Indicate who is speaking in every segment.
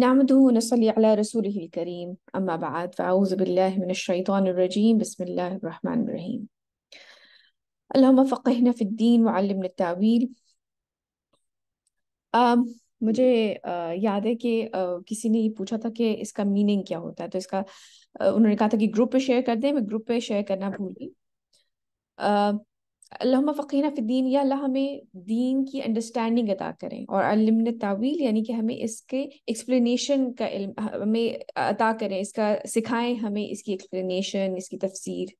Speaker 1: نعمده ونصلي على رسوله الكريم أما بعد فأعوذ بالله من الشيطان الرجيم بسم الله الرحمن الرحيم اللهم فقهنا في الدين وعلمنا التعويل मुझे याद है कि किसी ने ये पूछा था कि इसका मीनिंग क्या होता है तो इसका उन्होंने कहा था कि ग्रुप पे शेयर कर दें मैं ग्रुप पे शेयर करना भूल गई अल्लाह फ़कीना फ़ि दीन या अल्लाह हमें दीन की अंडरस्टैंडिंग अदा करें और अलिमन तावील यानी कि हमें इसके एक्सप्लेनेशन का इल्म हमें अदा करें इसका सिखाएं हमें इसकी एक्सप्लेनेशन इसकी तफसीर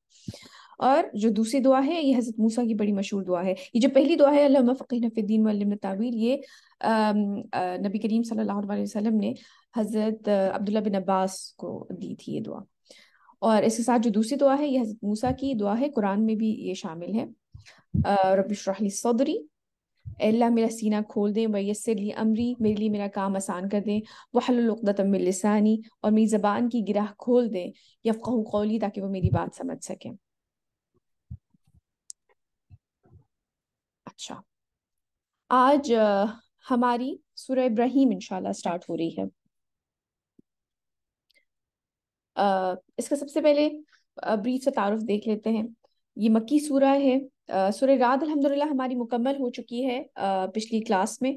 Speaker 1: और जो दूसरी दुआ है ये हज़रत मूसा की बड़ी मशहूर दुआ है ये जो पहली दुआ है अल्लाह फ़कीन फ़िद्दीन वलिम तावील ये आ, आ, नबी करीम सल्लल्लाहु अलैहि वसल्लम ने हज़रत अब्दुल्ला बिन अब्बास को दी थी ये दुआ और इसके साथ जो दूसरी दुआ है ये हज़रत मूसा की दुआ है कुरान में भी ये शामिल है रब शरह ली सदरी अल्लाह मेरा सीना खोल दें वयसर ली अमरी मेरे लिए मेरा काम आसान कर दें वहलुलतम लसानी और मेरी ज़बान की गिराह खोल दें या कौली ताकि वो मेरी बात समझ सकें अच्छा आज हमारी सूर्य इब्राहिम इनशाला स्टार्ट हो रही है इसका सबसे पहले ब्रीफ से तारफ देख लेते हैं ये मक्की सूरह है सुर रात अलहमदिल्ला हमारी मुकम्मल हो चुकी है पिछली क्लास में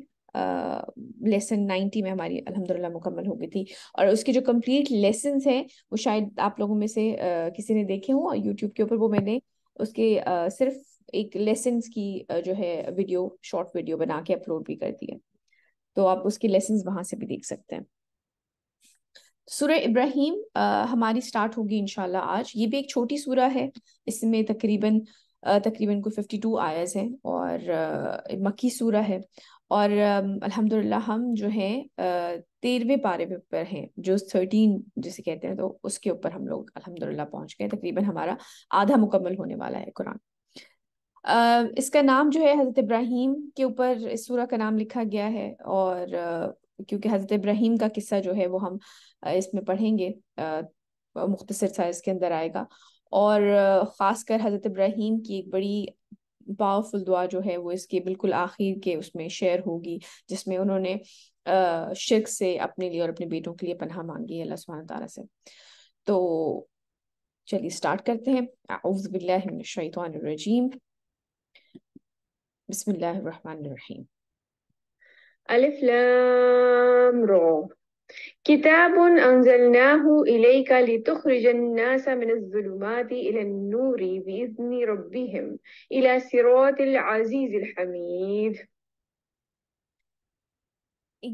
Speaker 1: लेसन नाइन्टी में हमारी अल्हम्दुलिल्लाह मुकम्मल हो गई थी और उसके जो कम्प्लीट लेसन हैं वो शायद आप लोगों में से आ, किसी ने देखे हों यूट्यूब के ऊपर वो मैंने उसके आ, सिर्फ एक लेसन की जो है वीडियो शॉर्ट वीडियो बना के अपलोड भी कर दी है तो आप उसके लेसन वहाँ से भी देख सकते हैं सूर्य इब्राहिम हमारी स्टार्ट होगी इनशाला आज ये भी एक छोटी सूरह है इसमें तकरीबन तकरीबन कोई फिफ्टी टू आयज़ हैं और मक्की सूर है और अल्हम्दुलिल्लाह हम जो है तेरहवें पारे पे पर हैं जो थर्टीन जिसे कहते हैं तो उसके ऊपर हम लोग अल्हम्दुलिल्लाह पहुंच गए तकरीबन हमारा आधा मुकम्मल होने वाला है कुरान इसका नाम जो है हज़रत इब्राहिम के ऊपर इस सूरा का नाम लिखा गया है और क्योंकि हज़रत इब्राहिम का किस्सा जो है वो हम इसमें पढ़ेंगे मुख्तसर सा इसके अंदर आएगा और ख़ासकर हज़रत इब्राहिम की एक बड़ी पावरफुल दुआ जो है वो इसके बिल्कुल आखिर के उसमें शेयर होगी जिसमें उन्होंने शिक से अपने लिए और अपने बेटों के लिए पनह मांगी अल्लाह सुबहान से तो चलिए स्टार्ट करते हैं आउज़बिल्लाहिमिनश्शैतानिर्रजीम बिस्मिल्लाहिर्रहमानिर्रहीम अलिफ लाम किताब अंजलनाहु इलैका लितुखरिजन्नास मिन अज़्ज़ुलुमाति इला नूरी बिइذن रब्बिहिम इला सिरातिल अज़ीज़िल हमीद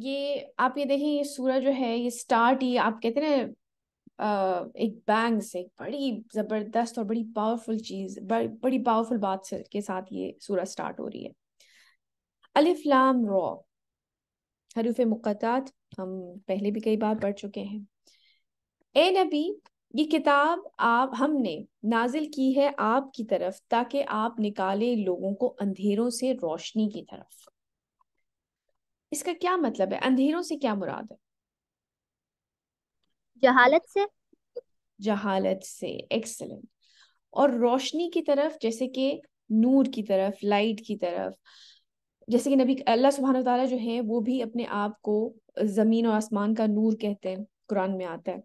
Speaker 1: ये आप ये देखें ये सूरज जो है ये स्टार्ट ही आप कहते हैं ना एक बैंग से बड़ी ज़बरदस्त और बड़ी पावरफुल चीज़ बड़ी पावरफुल बात से के साथ ये सूरज स्टार्ट हो रही है अलिफ लाम रॉ हरूफ मुक़ात हम पहले भी कई बार पढ़ चुके हैं ए नबी ये किताब आप हमने नाजिल की है आपकी तरफ ताकि आप निकाले लोगों को अंधेरों से रोशनी की तरफ इसका क्या मतलब है अंधेरों से क्या मुराद है जहालत से जहालत से एक्सलेंट और रोशनी की तरफ जैसे कि नूर की तरफ लाइट की तरफ जैसे कि नबी अल्लाह सुबहान तारा जो है वो भी अपने आप को ज़मीन और आसमान का नूर कहते हैं कुरान में आता है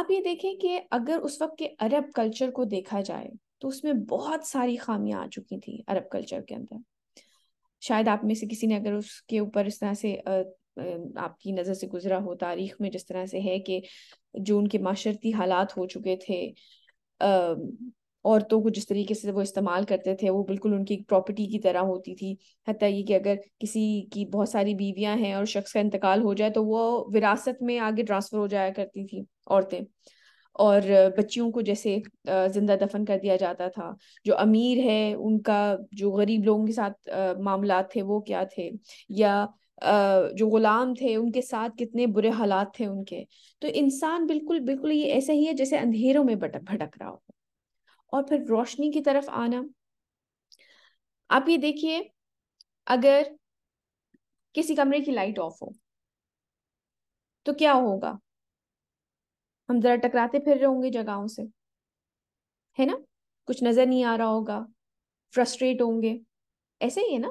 Speaker 1: आप ये देखें कि अगर उस वक्त के अरब कल्चर को देखा जाए तो उसमें बहुत सारी खामियां आ चुकी थी अरब कल्चर के अंदर शायद आप में से किसी ने अगर उसके ऊपर इस तरह से आपकी नज़र से गुजरा हो तारीख में जिस तरह से है कि जो उनके माशरती हालात हो चुके थे औरतों को जिस तरीके से वो इस्तेमाल करते थे वो बिल्कुल उनकी प्रॉपर्टी की तरह होती थी हती ये कि अगर किसी की बहुत सारी बीवियां हैं और शख्स का इंतकाल हो जाए तो वो विरासत में आगे ट्रांसफ़र हो जाया करती थी औरतें और बच्चियों को जैसे ज़िंदा दफन कर दिया जाता था जो अमीर है उनका जो गरीब लोगों के साथ मामला थे वो क्या थे या जो ग़ुलाम थे उनके साथ कितने बुरे हालात थे उनके तो इंसान बिल्कुल बिल्कुल ये ऐसा ही है जैसे अंधेरों में भटक भटक रहा हो और फिर रोशनी की तरफ आना आप ये देखिए अगर किसी कमरे की लाइट ऑफ हो तो क्या होगा हम जरा टकराते फिर रहे होंगे जगहों से है ना कुछ नजर नहीं आ रहा होगा फ्रस्ट्रेट होंगे ऐसे ही है ना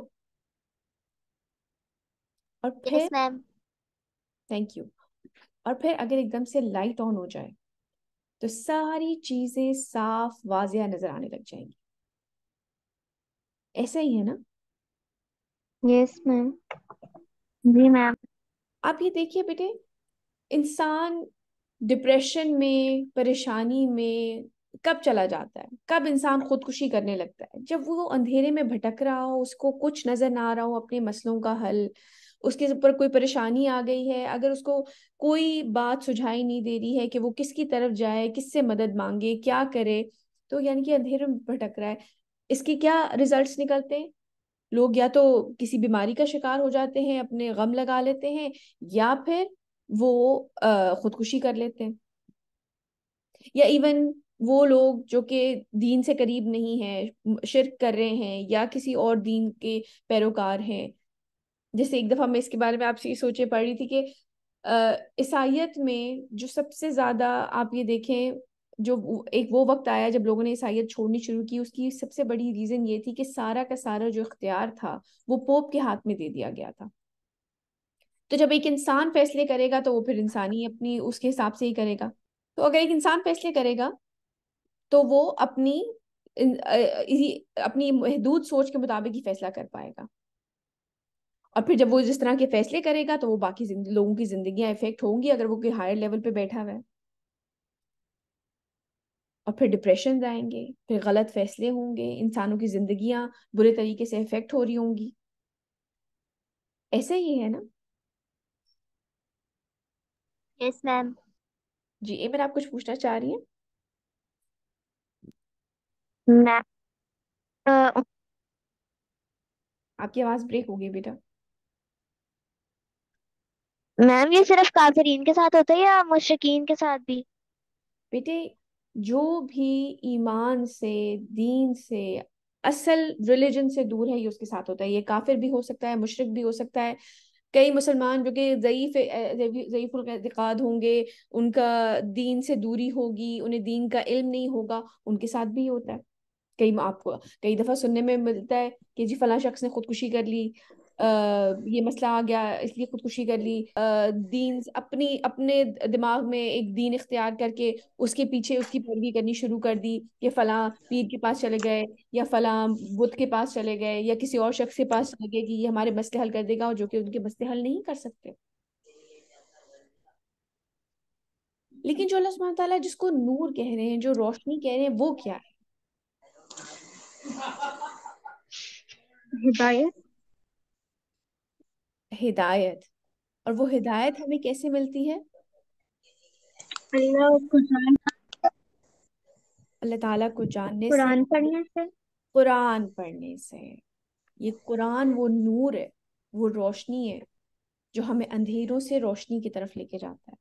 Speaker 1: और फिर थैंक यू और फिर अगर एकदम से लाइट ऑन हो जाए तो सारी चीजें साफ वाजिया नजर आने लग जाएंगी ऐसा ही है ना यस मैम जी मैम आप ये देखिए बेटे इंसान डिप्रेशन में परेशानी में कब चला जाता है कब इंसान खुदकुशी करने लगता है जब वो अंधेरे में भटक रहा हो उसको कुछ नजर ना आ रहा हो अपने मसलों का हल उसके ऊपर कोई परेशानी आ गई है अगर उसको कोई बात सुझाई नहीं दे रही है कि वो किसकी तरफ जाए किससे मदद मांगे क्या करे तो यानी कि अंधेरे में भटक रहा है इसके क्या रिजल्ट्स निकलते हैं लोग या तो किसी बीमारी का शिकार हो जाते हैं अपने गम लगा लेते हैं या फिर वो खुदकुशी कर लेते हैं या इवन वो लोग जो कि दीन से करीब नहीं है शिरक कर रहे हैं या किसी और दीन के पैरोकार हैं जैसे एक दफ़ा मैं इसके बारे में आपसे ये सोचे पड़ रही थी कि ईसाइत में जो सबसे ज़्यादा आप ये देखें जो एक वो वक्त आया जब लोगों ने ईसाइत छोड़नी शुरू की उसकी सबसे बड़ी रीज़न ये थी कि सारा का सारा जो इख्तियार था वो पोप के हाथ में दे दिया गया था तो जब एक इंसान फैसले करेगा तो वो फिर इंसान ही अपनी उसके हिसाब से ही करेगा तो अगर एक इंसान फैसले करेगा तो वो अपनी अपनी महदूद सोच के मुताबिक ही फैसला कर पाएगा और फिर जब वो जिस तरह के फैसले करेगा तो वो बाकी लोगों की जिंदगी इफेक्ट होंगी अगर वो कोई हायर लेवल पे बैठा हुआ है और फिर डिप्रेशन आएंगे फिर गलत फैसले होंगे इंसानों की जिंदगियां बुरे तरीके से इफेक्ट हो रही होंगी ऐसे ही है ना यस मैम जी मैं आप कुछ पूछना चाह रही हैं
Speaker 2: मैम uh,
Speaker 1: आपकी आवाज ब्रेक हो गई
Speaker 2: बेटा मैम ये सिर्फ काफरीन के साथ होता है या
Speaker 1: मुशरिकीन के साथ भी बेटे जो भी ईमान से दीन से असल रिलीजन से दूर है ये उसके साथ होता है ये काफिर भी हो सकता है मुशरक भी हो सकता है कई मुसलमान जो कि ज़यीफ़ ज़यीफ़ुलतिकाद होंगे उनका दीन से दूरी होगी उन्हें दीन का इल्म नहीं होगा उनके साथ भी होता है कई आपको कई दफ़ा सुनने में मिलता है कि जी फला शख्स ने खुदकुशी कर ली ये मसला आ गया इसलिए खुदकुशी कर ली दीन अपनी अपने दिमाग में एक दीन इख्तियार करके उसके पीछे उसकी पैरवी करनी शुरू कर दी कि फलां पीर के पास चले गए या फलां बुद्ध के पास चले गए या किसी और शख्स के पास चले गए कि ये हमारे मसले हल कर देगा और जो कि उनके मसले हल नहीं कर सकते लेकिन जो अल्लाह ताला जिसको नूर कह रहे हैं जो रोशनी कह रहे हैं वो क्या है हिदायत हिदायत और वो हिदायत हमें कैसे मिलती है अल्लाह ताला को जानने कुरान से पढ़ने से कुरान पढ़ने से ये कुरान वो नूर है वो रोशनी है जो हमें अंधेरों से रोशनी की तरफ लेके जाता है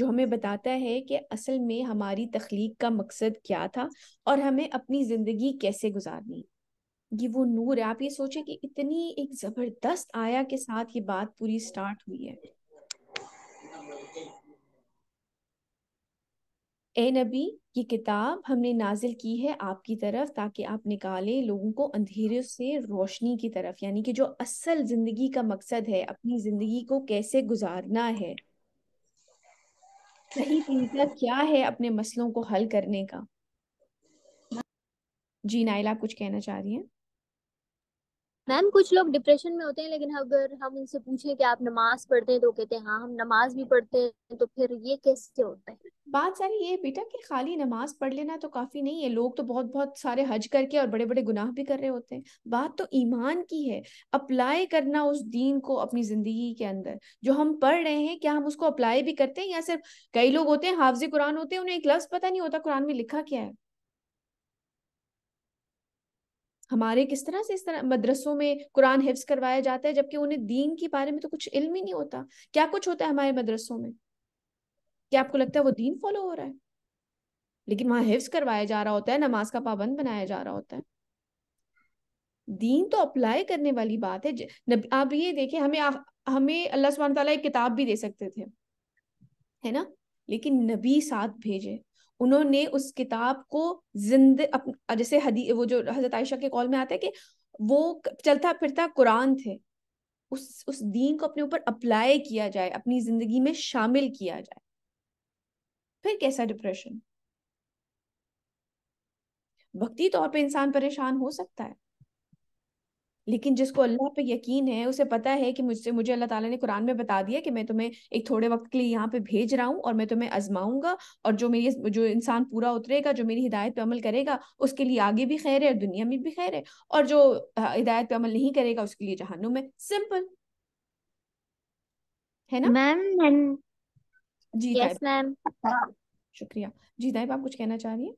Speaker 1: जो हमें बताता है कि असल में हमारी तखलीक का मकसद क्या था और हमें अपनी ज़िंदगी कैसे गुजारनी है ये वो नूर है आप ये सोचें कि इतनी एक जबरदस्त आया के साथ ये बात पूरी स्टार्ट हुई है ए नबी ये किताब हमने नाजिल की है आपकी तरफ ताकि आप निकालें लोगों को अंधेरे से रोशनी की तरफ यानी कि जो असल जिंदगी का मकसद है अपनी जिंदगी को कैसे गुजारना है सही तरीका क्या है अपने मसलों को हल करने का जी नाइला आप कुछ कहना चाह रही हैं
Speaker 2: मैम कुछ लोग डिप्रेशन में होते हैं लेकिन अगर हम उनसे पूछें कि आप नमाज पढ़ते हैं तो कहते हैं हाँ हम नमाज भी
Speaker 1: पढ़ते हैं तो फिर ये कैसे होता है बात सारी ये बेटा कि खाली नमाज पढ़ लेना तो काफी नहीं है लोग तो बहुत बहुत सारे हज करके और बड़े बड़े गुनाह भी कर रहे होते हैं बात तो ईमान की है अप्लाई करना उस दीन को अपनी जिंदगी के अंदर जो हम पढ़ रहे हैं क्या हम उसको अप्लाई भी करते हैं या सिर्फ कई लोग होते हैं हाफजे कुरान होते हैं उन्हें एक लफ्ज पता नहीं होता कुरान में लिखा क्या है हमारे किस तरह से इस तरह मदरसों में कुरान हिफ्स करवाया जाता है जबकि उन्हें दीन के बारे में तो कुछ इल्म ही नहीं होता क्या कुछ होता है हमारे मदरसों में क्या आपको लगता है वो दीन फॉलो हो रहा है लेकिन वहां हिफ्स करवाया जा रहा होता है नमाज का पाबंद बनाया जा रहा होता है दीन तो अप्लाई करने वाली बात है आप ये देखिए हमें आ, हमें अल्लाह सुबहान एक किताब भी दे सकते थे है ना लेकिन नबी साथ भेजे उन्होंने उस किताब को जिंदे जैसे हदी वो जो हजरत आयशा के कॉल में आता है कि वो चलता फिरता कुरान थे उस उस दीन को अपने ऊपर अप्लाई किया जाए अपनी जिंदगी में शामिल किया जाए फिर कैसा डिप्रेशन वक्ती तौर पे इंसान परेशान हो सकता है लेकिन जिसको अल्लाह पे यकीन है उसे पता है कि मुझसे मुझे अल्लाह ताला ने कुरान में बता दिया कि मैं तुम्हें एक थोड़े वक्त के लिए यहाँ पे भेज रहा हूँ और मैं तुम्हें आजमाऊंगा और जो मेरी जो इंसान पूरा उतरेगा जो मेरी हिदायत पे अमल करेगा उसके लिए आगे भी खैर है और दुनिया में भी खैर है और जो हिदायत पे अमल नहीं करेगा उसके लिए जहन्नुम है सिंपल है ना
Speaker 2: मैम
Speaker 1: जी मैम शुक्रिया जी ताइब आप कुछ कहना चाह रही हैं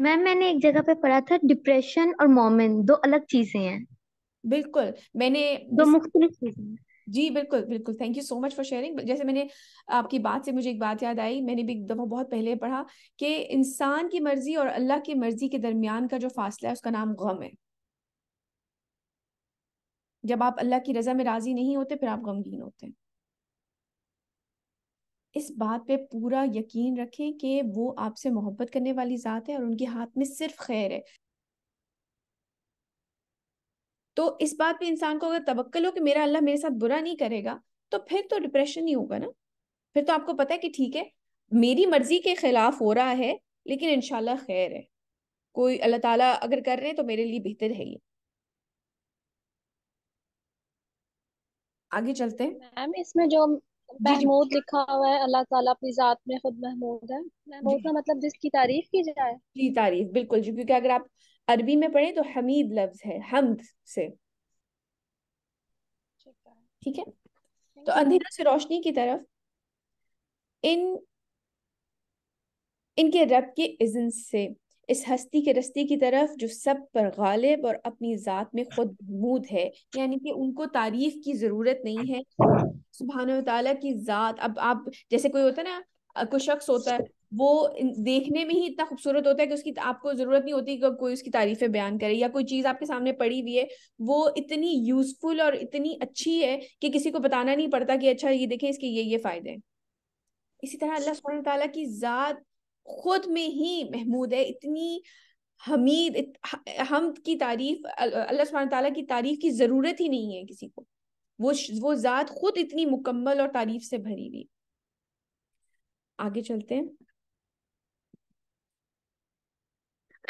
Speaker 2: मैम मैंने एक जगह पे पढ़ा था डिप्रेशन और मोमेंट दो अलग चीजें हैं
Speaker 1: बिल्कुल मैंने दो जी बिल्कुल बिल्कुल thank you so much for sharing जैसे मैंने आपकी बात से मुझे एक बात याद आई मैंने भी एक दफ़ा बहुत पहले पढ़ा कि इंसान की मर्जी और अल्लाह की मर्जी के दरमियान का जो फासला है उसका नाम गम है जब आप अल्लाह की रजा में राजी नहीं होते फिर आप गमगीन होते हैं इस बात पे पूरा यकीन रखें कि वो आपसे मोहब्बत करने वाली ज़ात है और उनके हाथ में सिर्फ खैर है तो इस बात पे इंसान को अगर तवक्कल हो कि मेरा अल्लाह मेरे साथ बुरा नहीं करेगा तो फिर तो डिप्रेशन ही होगा ना फिर तो आपको पता है कि ठीक है मेरी मर्जी के खिलाफ हो रहा है लेकिन इनशाला खैर है कोई अल्लाह ताला अगर कर रहे हैं तो मेरे लिए बेहतर है ये आगे चलते हैं मैम इसमें जो महमूद
Speaker 3: लिखा हुआ है अल्लाह ताला अपनी जात में खुद महमूद है महमूद का मतलब जिसकी तारीफ की जाए
Speaker 1: जी तारीफ बिल्कुल जी क्योंकि अगर आप अरबी में पढ़े तो हमीद लफ्ज है हमद से ठीक है तो अंधेरा से रोशनी की तरफ इन इनके रब के इजन से इस हस्ती के रस्ती की तरफ जो सब पर गालिब और अपनी ज़ात में खुद महमूद है यानी कि उनको तारीफ की ज़रूरत नहीं है सुबह की ज़ात अब आप जैसे कोई होता है ना कोई शख्स होता है वो देखने में ही इतना खूबसूरत होता है कि उसकी आपको जरूरत नहीं होती कि कोई उसकी तारीफें बयान करे या कोई चीज आपके सामने पड़ी हुई है वो इतनी यूजफुल और इतनी अच्छी है कि किसी को बताना नहीं पड़ता कि अच्छा ये देखें इसके ये ये फायदे हैं इसी तरह अल्लाह सुबह तला की जात खुद में ही महमूद है इतनी हमीद इत, हम की तारीफ अल्लाह सुबह तला की तारीफ की जरूरत ही नहीं है किसी को वो वो जात खुद इतनी मुकम्मल और तारीफ से भरी हुई आगे चलते हैं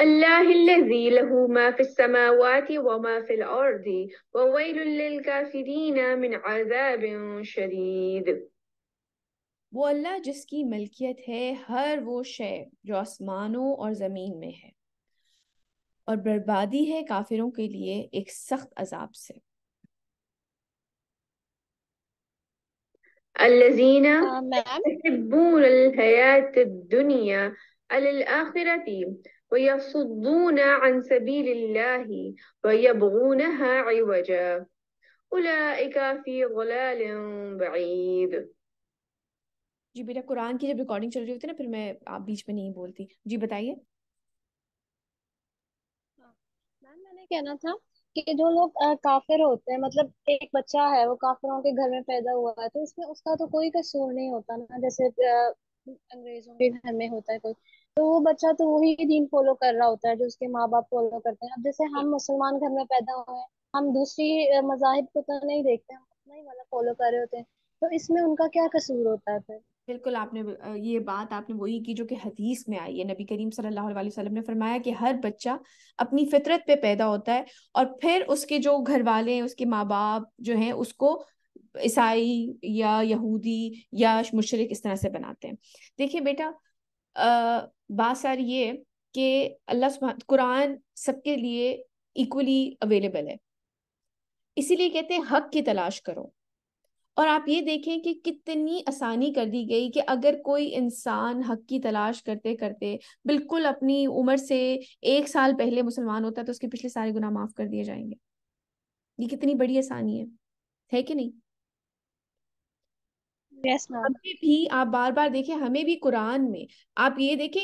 Speaker 1: الله الذي له ما في السماوات وما في الأرض وويل للكافرين من عذاب شديد वो अल्लाह जिसकी मलकियत है हर वो शय जो आसमानों और ज़मीन में है और बर्बादी है काफिरों के लिए एक सख्त अजाब से الذين يحبون الحياة الدنيا على الآخرة ويصدون عن سبيل الله ويبغونها عوجا أولئك في ضلال بعيد जी बेटा कुरान की जब रिकॉर्डिंग चल रही होती है ना फिर मैं आप बीच में नहीं बोलती जी बताइए
Speaker 3: मैम मैंने
Speaker 1: कहना था कि जो लोग काफिर
Speaker 3: होते हैं मतलब एक बच्चा है वो काफिरों के घर में पैदा हुआ है तो इसमें उसका तो कोई कसूर नहीं होता ना जैसे अंग्रेजों के घर में होता है कोई तो वो बच्चा तो वही दीन फॉलो कर रहा होता है जो उसके माँ बाप फॉलो करते हैं अब जैसे हम मुसलमान घर में पैदा हुए हैं हम दूसरी मजाहिब को तो नहीं देखते हम अपना ही वाला मतलब फॉलो कर रहे होते हैं तो इसमें उनका क्या कसूर होता है
Speaker 1: फिर बिल्कुल आपने ये बात आपने वही की जो कि हदीस में आई है नबी करीम सल्लल्लाहु अलैहि वसल्लम ने फरमाया कि हर बच्चा अपनी फितरत पे पैदा होता है और फिर उसके जो घर वाले हैं उसके माँ बाप जो हैं उसको ईसाई या यहूदी या मुशरक इस तरह से बनाते हैं देखिए बेटा बात सर ये कि अल्लाह सुबह कुरान सबके लिए इक्वली अवेलेबल है इसीलिए कहते हैं हक की तलाश करो और आप ये देखें कि कितनी आसानी कर दी गई कि अगर कोई इंसान हक की तलाश करते करते बिल्कुल अपनी उम्र से एक साल पहले मुसलमान होता है तो उसके पिछले सारे गुनाह माफ कर दिए जाएंगे ये कितनी बड़ी आसानी है है कि नहीं yes, हमें भी आप बार बार देखें हमें भी कुरान में आप ये देखें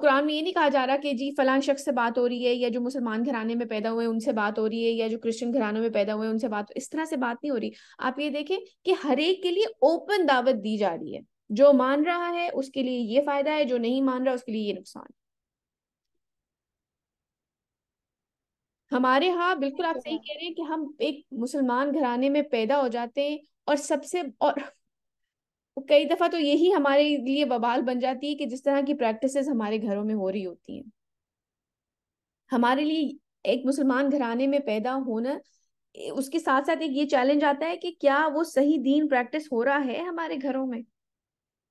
Speaker 1: कुरान में ये नहीं कहा जा रहा कि जी फलां शख्स से बात हो रही है या जो मुसलमान घराने में पैदा हुए उनसे बात हो रही है या जो क्रिश्चियन घरानों में पैदा हुए उनसे बात इस तरह से बात नहीं हो रही आप ये देखें कि हर एक के लिए ओपन दावत दी जा रही है जो मान रहा है उसके लिए ये फायदा है जो नहीं मान रहा उसके लिए ये नुकसान हमारे यहाँ बिल्कुल आप सही कह रहे हैं कि हम एक मुसलमान घराने में पैदा हो जाते हैं और सबसे और कई दफा तो यही हमारे लिए बबाल बन जाती है कि जिस तरह की प्रैक्टिसेस हमारे घरों में हो रही होती हैं हमारे लिए एक मुसलमान घराने में पैदा होना उसके साथ साथ एक ये चैलेंज आता है कि क्या वो सही दीन प्रैक्टिस हो रहा है हमारे घरों में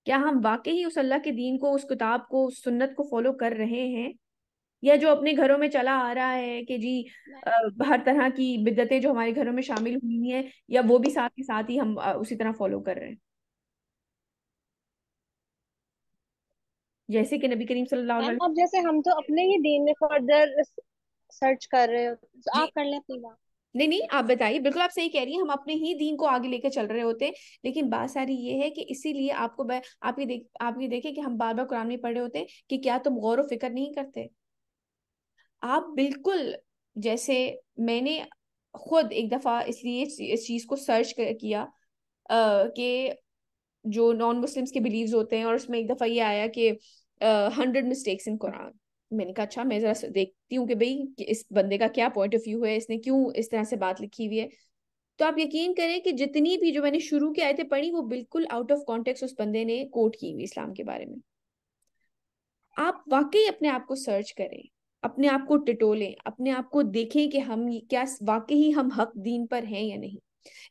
Speaker 1: क्या हम वाकई ही उस अल्लाह के दीन को उस किताब को उस सुन्नत को फॉलो कर रहे हैं या जो अपने घरों में चला आ रहा है कि जी आ, हर तरह की बिद्दतें जो हमारे घरों में शामिल हुई हैं या वो भी साथ के साथ ही हम आ, उसी तरह फॉलो कर रहे हैं जैसे कि नबी करीम सल्लल्लाहु अलैहि वसल्लम जैसे हम तो अपने ही दीन में फर्दर सर्च कर रहे हो तो आप कर लें अपनी बात नहीं नहीं आप बताइए बिल्कुल आप सही कह रही हैं हम अपने ही दीन को आगे लेकर चल रहे होते हैं लेकिन बात सारी ये है कि इसीलिए आपको आप ये देख आप ये देखें कि हम बार बार कुरान में पढ़ रहे होते हैं कि क्या तुम गौर व फिक्र नहीं करते आप बिल्कुल जैसे मैंने खुद एक दफा इसलिए इस चीज को सर्च किया कि जो नॉन मुस्लिम्स के बिलीव्स होते हैं और उसमें एक दफा ये आया कि हंड्रेड मिस्टेक्स इन कुरान मैंने कहा अच्छा मैं जरा देखती हूँ कि भाई इस बंदे का क्या पॉइंट ऑफ व्यू है इसने क्यों इस तरह से बात लिखी हुई है तो आप यकीन करें कि जितनी भी जो मैंने शुरू की आयतें पढ़ी वो बिल्कुल आउट ऑफ कॉन्टेक्स्ट उस बंदे ने कोट की हुई इस्लाम के बारे में आप वाकई अपने आप को सर्च करें अपने आप को टिटोलें अपने आप को देखें कि हम क्या वाकई हम हक दीन पर हैं या नहीं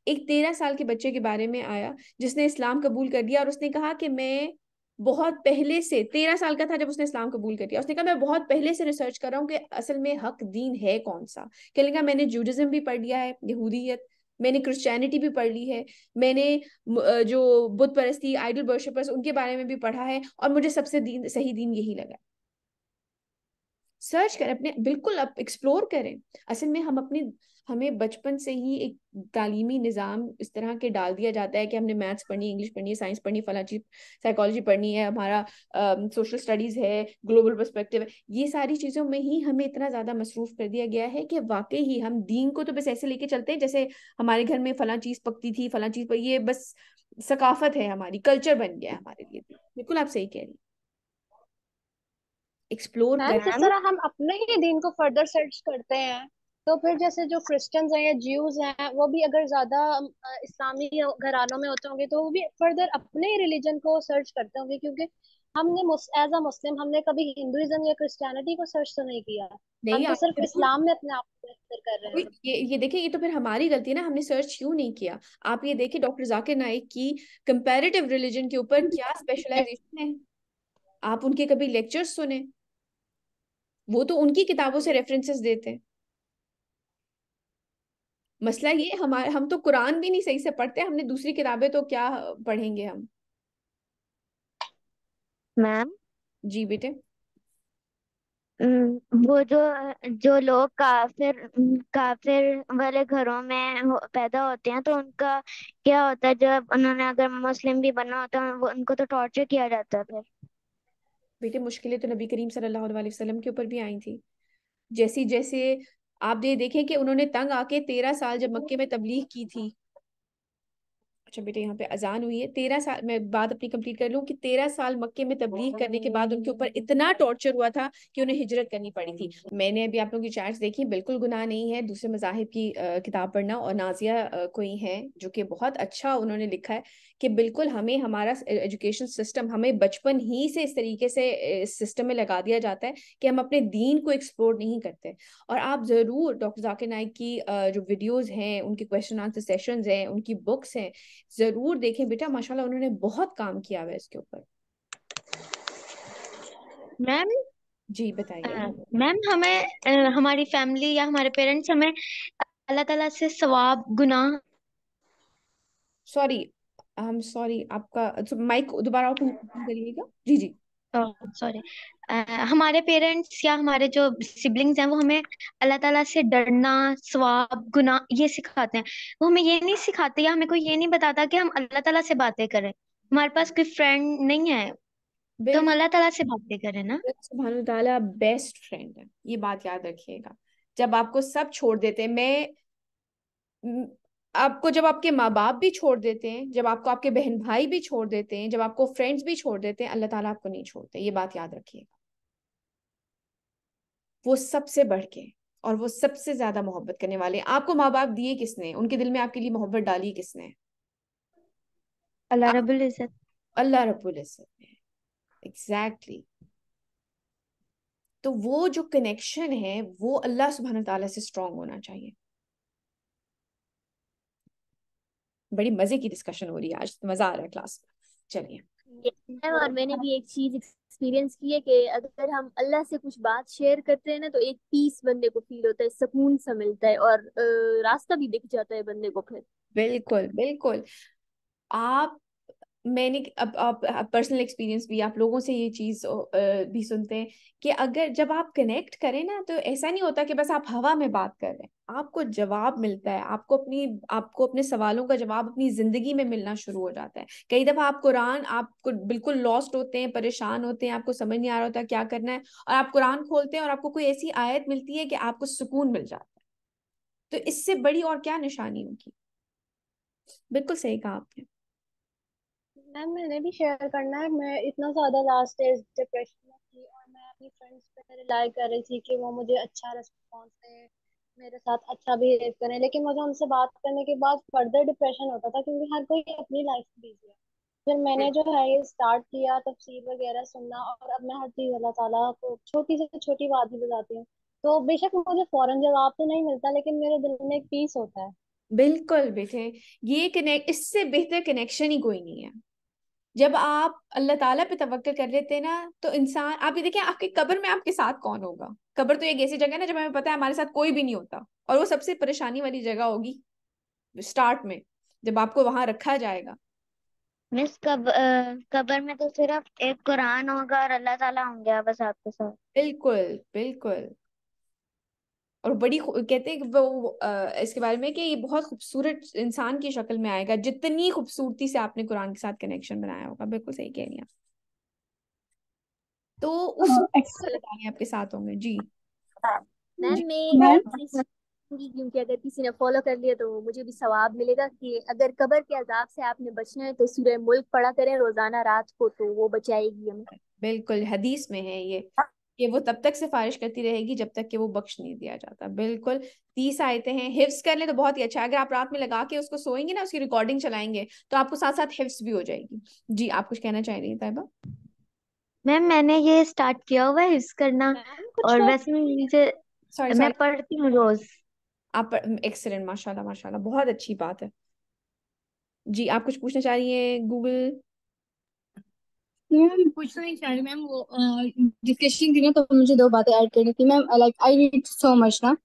Speaker 1: एक तेरह साल के बच्चे के बारे में आया जिसने इस्लाम कबूल कर दिया और उसने कहा कि मैं बहुत पहले से तेरह साल का था जब उसने इस्लाम कबूल कर लिया उसने कहा मैं बहुत पहले से रिसर्च कर रहा हूँ कि असल में हक दीन है कौन सा कहने का मैंने जूडिज्म भी पढ़ लिया है यहूदीत मैंने क्रिश्चियनिटी भी पढ़ ली है मैंने जो बुद्ध परस्ती आइडल वर्शिपर्स उनके बारे में भी पढ़ा है और मुझे सबसे दीन सही दीन यही लगा सर्च करें अपने बिल्कुल अप, एक्सप्लोर करें असल में हम अपने हमें बचपन से ही एक तालीमी निज़ाम इस तरह के डाल दिया जाता है कि हमने मैथ्स पढ़नी इंग्लिश पढ़नी है साइंस पढ़नी फला चीज साइकोलॉजी पढ़नी है हमारा सोशल स्टडीज़ है ग्लोबल परस्पेक्टिव है ये सारी चीज़ों में ही हमें इतना ज़्यादा मसरूफ कर दिया गया है कि वाकई ही हम दीन को तो बस ऐसे लेके चलते हैं जैसे हमारे घर में फला चीज़ पकती थी फला चीज़ पर ये बस सकाफत है हमारी कल्चर बन गया है हमारे लिए बिल्कुल आप सही कह रही एक्सप्लोर हम
Speaker 3: अपने ही दिन को फर्दर सर्च करते हैं तो फिर जैसे जो क्रिश्चन हैं या ज्यूज हैं वो भी अगर ज्यादा इस्लामी घरानों में होते होंगे तो वो भी फर्दर अपने रिलीजन को सर्च करते होंगे क्योंकि हमने एज अ मुस्लिम हमने कभी हिंदुइज्म या क्रिस्टानिटी को सर्च तो नहीं किया नहीं हम तो सिर्फ इस्लाम में अपने आप कर
Speaker 1: रहे हैं ये ये देखिए ये तो फिर हमारी गलती है ना हमने सर्च क्यों नहीं किया आप ये देखिए डॉक्टर जाकिर नाइक की कंपैरेटिव रिलीजन के ऊपर क्या स्पेशलाइजेशन है आप उनके कभी लेक्चर्स सुने वो तो उनकी किताबों से रेफरेंसेस देते हैं मसला ये हमारे हम तो कुरान भी नहीं सही से पढ़ते हमने दूसरी किताबें तो क्या पढ़ेंगे हम मैम जी बेटे
Speaker 2: वो जो जो लोग काफिर काफिर वाले घरों में पैदा होते हैं तो उनका क्या होता है जब उन्होंने अगर मुस्लिम भी बना होता है उनको तो टॉर्चर किया जाता है फिर
Speaker 1: बेटे मुश्किलें तो नबी करीम सल्लल्लाहु अलैहि वसल्लम के ऊपर भी आई थी जैसी जैसे आप ये देखें कि उन्होंने तंग आके तेरह साल जब मक्के में तबलीग की थी अच्छा बेटे यहाँ पे अजान हुई है तेरह साल मैं बात अपनी कंप्लीट कर लूँ कि तेरह साल मक्के में तबलीग करने के बाद उनके ऊपर इतना टॉर्चर हुआ था कि उन्हें हिजरत करनी पड़ी थी मैंने अभी आप लोगों की चैट्स देखी बिल्कुल गुनाह नहीं है दूसरे मजाहिब की किताब पढ़ना और नाजिया कोई है जो कि बहुत अच्छा उन्होंने लिखा है कि बिल्कुल हमें हमारा एजुकेशन सिस्टम हमें बचपन ही से इस तरीके से इस सिस्टम में लगा दिया जाता है कि हम अपने दीन को एक्सप्लोर नहीं करते और आप ज़रूर डॉक्टर जाकिर नायक की जो वीडियोज़ हैं उनके क्वेश्चन आंसर सेशन हैं उनकी बुक्स हैं ज़रूर देखें बेटा माशाला उन्होंने बहुत काम किया हुआ है इसके ऊपर मैम जी बताइए
Speaker 2: मैम हमें हमारी फैमिली या हमारे पेरेंट्स हमें अल्लाह ताला से सवाब
Speaker 1: गुनाह सॉरी आई um, sorry, आपका आपका माइक दोबारा ओपन हाँ। करिएगा जी जी सॉरी oh, uh, हमारे पेरेंट्स या
Speaker 2: हमारे जो सिबलिंग्स हैं वो हमें अल्लाह ताला से डरना स्वाब गुना ये सिखाते हैं वो हमें ये नहीं सिखाते या हमें कोई ये नहीं बताता कि हम अल्लाह ताला से बातें करें हमारे पास कोई
Speaker 1: फ्रेंड नहीं है तो हम अल्लाह ताला से बातें करें ना सुभान ताला बेस्ट फ्रेंड है ये बात याद रखिएगा जब आपको सब छोड़ देते मैं आपको जब आपके माँ बाप भी छोड़ देते हैं जब आपको आपके बहन भाई भी छोड़ देते हैं जब आपको फ्रेंड्स भी छोड़ देते हैं अल्लाह ताला आपको नहीं छोड़ते ये बात याद रखिएगा वो सबसे बढ़ के और वो सबसे ज्यादा मोहब्बत करने वाले आपको माँ बाप दिए किसने उनके दिल में आपके लिए मोहब्बत डाली किसने अल्लाह रबुल इज्जत अल्लाह रबुल इज्जत ने एग्जैक्टली तो वो जो कनेक्शन है वो अल्लाह सुबहान तआला से स्ट्रॉन्ग होना चाहिए बड़ी मजे की डिस्कशन हो रही है आज मजा आ रहा है क्लास में
Speaker 2: चलिए और मैंने भी एक चीज एक्सपीरियंस की है कि अगर हम अल्लाह से कुछ बात शेयर करते हैं ना तो एक पीस बंदे को फील होता है सुकून सा मिलता है और रास्ता भी दिख जाता है बंदे को फिर
Speaker 1: बिल्कुल बिल्कुल आप मैंने अब आप पर्सनल एक्सपीरियंस भी आप लोगों से ये चीज़ भी सुनते हैं कि अगर जब आप कनेक्ट करें ना तो ऐसा नहीं होता कि बस आप हवा में बात कर रहे हैं आपको जवाब मिलता है आपको अपनी आपको अपने सवालों का जवाब अपनी ज़िंदगी में मिलना शुरू हो जाता है कई दफ़ा आप कुरान आपको बिल्कुल लॉस्ट होते हैं परेशान होते हैं आपको समझ नहीं आ रहा होता क्या करना है और आप कुरान खोलते हैं और आपको कोई ऐसी आयत मिलती है कि आपको सुकून मिल जाता है तो इससे बड़ी और क्या निशानी होगी बिल्कुल सही कहा आपने मैम मैंने भी
Speaker 3: शेयर करना है मैं इतना ज़्यादा लास्ट डेज डिप्रेशन में थी और मैं अपनी फ्रेंड्स पे रिलाई कर रही थी कि वो मुझे अच्छा रिस्पॉन्स दें मेरे साथ अच्छा बिहेव करें लेकिन मुझे उनसे बात करने के बाद फर्दर डिप्रेशन होता था क्योंकि हर कोई अपनी लाइफ बिजी है फिर मैंने जो है ये स्टार्ट किया तफसीर वगैरह सुनना और अब मैं हर चीज़ अल्लाह ताला को छोटी से छोटी बात
Speaker 1: भी बताती हूँ तो बेशक मुझे फौरन जवाब तो नहीं मिलता लेकिन मेरे दिल में एक पीस होता है बिल्कुल बेटे ये कनेक्ट इससे बेहतर कनेक्शन ही कोई नहीं है जब आप अल्लाह ताला पे तवक्ल कर लेते हैं ना तो इंसान आप ये देखें आपके कब्र में आपके साथ कौन होगा कब्र तो एक ऐसी जगह है ना जब हमें पता है हमारे साथ कोई भी नहीं होता और वो सबसे परेशानी वाली जगह होगी स्टार्ट में जब आपको वहां रखा जाएगा मिस कब कब्र में तो सिर्फ एक कुरान होगा और अल्लाह ताला होंगे बस आपके साथ बिल्कुल बिल्कुल और बड़ी कहते हैं वो इसके बारे में कि ये बहुत खूबसूरत इंसान की शक्ल में आएगा जितनी खूबसूरती से आपने कुरान के साथ कनेक्शन बनाया होगा बिल्कुल सही कह रही तो उस लगाने हाँ, आपके साथ होंगे जी
Speaker 2: हाँ, क्योंकि अगर किसी ने फॉलो कर लिया तो मुझे भी सवाब मिलेगा कि अगर कबर के अजाब से आपने बचना है तो सूर्य मुल्क पढ़ा करें रोजाना
Speaker 1: रात को तो वो बचाएगी हमें बिल्कुल हदीस में है ये कि वो तब तक सिफारिश करती रहेगी जब तक कि वो बख्श नहीं दिया जाता बिल्कुल तीस आयते हैं हिफ्स कर ले तो बहुत ही अच्छा अगर आप रात में लगा के उसको सोएंगे ना उसकी रिकॉर्डिंग चलाएंगे तो आपको साथ साथ हिफ्स भी हो जाएगी जी आप कुछ कहना चाह रही है ताइबा
Speaker 2: मैम मैंने ये स्टार्ट किया हुआ है हिफ्स करना और वैसे
Speaker 1: मुझे सॉरी मैं पढ़ती हूँ रोज आप एक्सेलेंट माशाल्लाह माशाल्लाह बहुत अच्छी बात है जी आप कुछ पूछना चाह रही हैं गूगल
Speaker 4: मैम चाह तो रही मैम वो
Speaker 1: डिस्कशन थी ना तो मुझे दो बातें ऐड करनी
Speaker 4: थी ma'am like I read so much ना